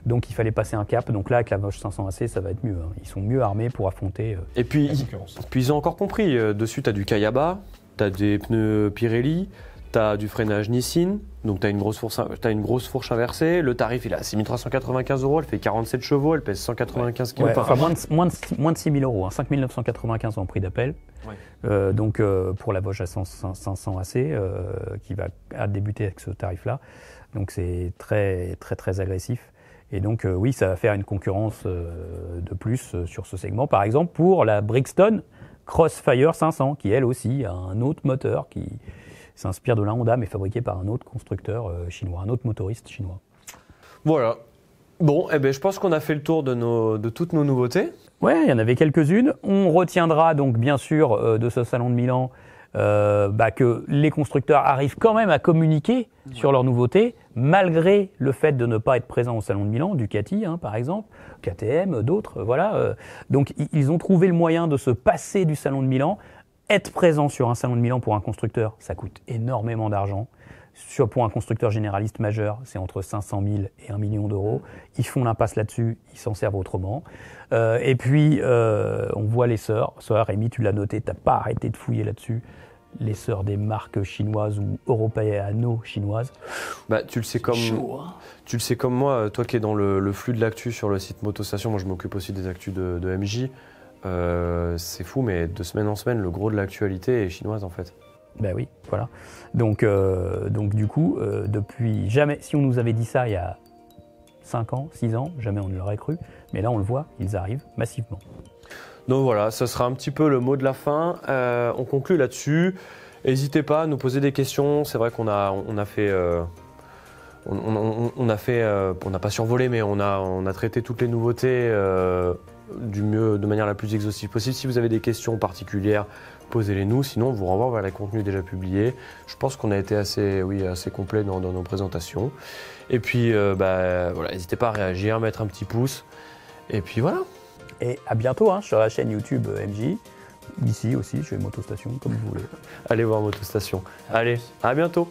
Donc il fallait passer un cap. Donc là, avec la Moche 500 AC, ça va être mieux. Hein. Ils sont mieux armés pour affronter. et puis, Et
puis ils ont encore compris. dessus, tu as du Kayaba, tu as des pneus Pirelli tu du freinage Nissin, donc tu as, une grosse fourche, as une grosse fourche inversée. Le tarif, il est à 6395 euros, elle fait 47 chevaux, elle pèse 195
kg. enfin, moins de, moins, de, moins de 6000 euros, 5995 hein. en prix d'appel. Ouais. Euh, donc euh, pour la Bosch à 500 AC, euh, qui va débuter avec ce tarif-là. Donc c'est très, très, très agressif. Et donc euh, oui, ça va faire une concurrence euh, de plus sur ce segment. Par exemple, pour la Brixton Crossfire 500, qui elle aussi a un autre moteur qui s'inspire de la Honda, mais fabriqué par un autre constructeur euh, chinois, un autre motoriste chinois.
Voilà. Bon, eh bien je pense qu'on a fait le
tour de, toutes nos nouveautés. Oui, il y en avait quelques-unes. On retiendra donc bien sûr euh, de ce salon de Milan euh, bah, que les constructeurs arrivent quand même à communiquer sur leurs nouveautés, malgré le fait de ne pas être présents au salon de Milan, Ducati hein, par exemple, KTM, d'autres, voilà. donc ils ont trouvé le moyen de se passer du salon de Milan être présent sur un salon de Milan pour un constructeur, ça coûte énormément d'argent. Sur, pour un constructeur généraliste majeur, c'est entre 500 000 et 1 million d'euros. Ils font l'impasse là-dessus, ils s'en servent autrement. Euh, et puis, euh, on voit les sœurs. Soit Rémi, tu l'as noté, t'as pas arrêté de fouiller là-dessus. Les sœurs des marques chinoises ou européano-chinoises.
Bah, tu le sais comme hein. tu le sais comme moi, toi qui es dans le, flux de l'actu sur le site Motostation, moi je m'occupe aussi des actus de, de MJ. Euh, c'est fou, mais de semaine en semaine,
le gros de l'actualité est chinoise en fait. Ben oui, voilà. Donc, euh, donc du coup, euh, depuis jamais, si on nous avait dit ça il y a 5 ans, 6 ans, jamais on ne l'aurait cru. Mais là, on le voit, ils arrivent massivement.
Donc voilà, ce sera un petit peu le mot de la fin. on conclut là-dessus. N'hésitez pas à nous poser des questions. C'est vrai qu'on a, on a fait. On, a fait, on n'a pas survolé, mais on a, on a traité toutes les nouveautés du mieux, de manière la plus exhaustive possible. Si vous avez des questions particulières, posez-les nous. Sinon, on vous renvoie vers les contenus déjà publiés. Je pense qu'on a été assez, oui, assez complet dans, nos présentations. Et puis, euh, bah, voilà, n'hésitez pas à réagir, mettre un petit pouce.
Et puis voilà. Et à bientôt hein, sur la chaîne YouTube euh, MJ. Ici aussi, je chez Motostation, comme vous voulez. Allez voir Motostation.
Allez, à bientôt.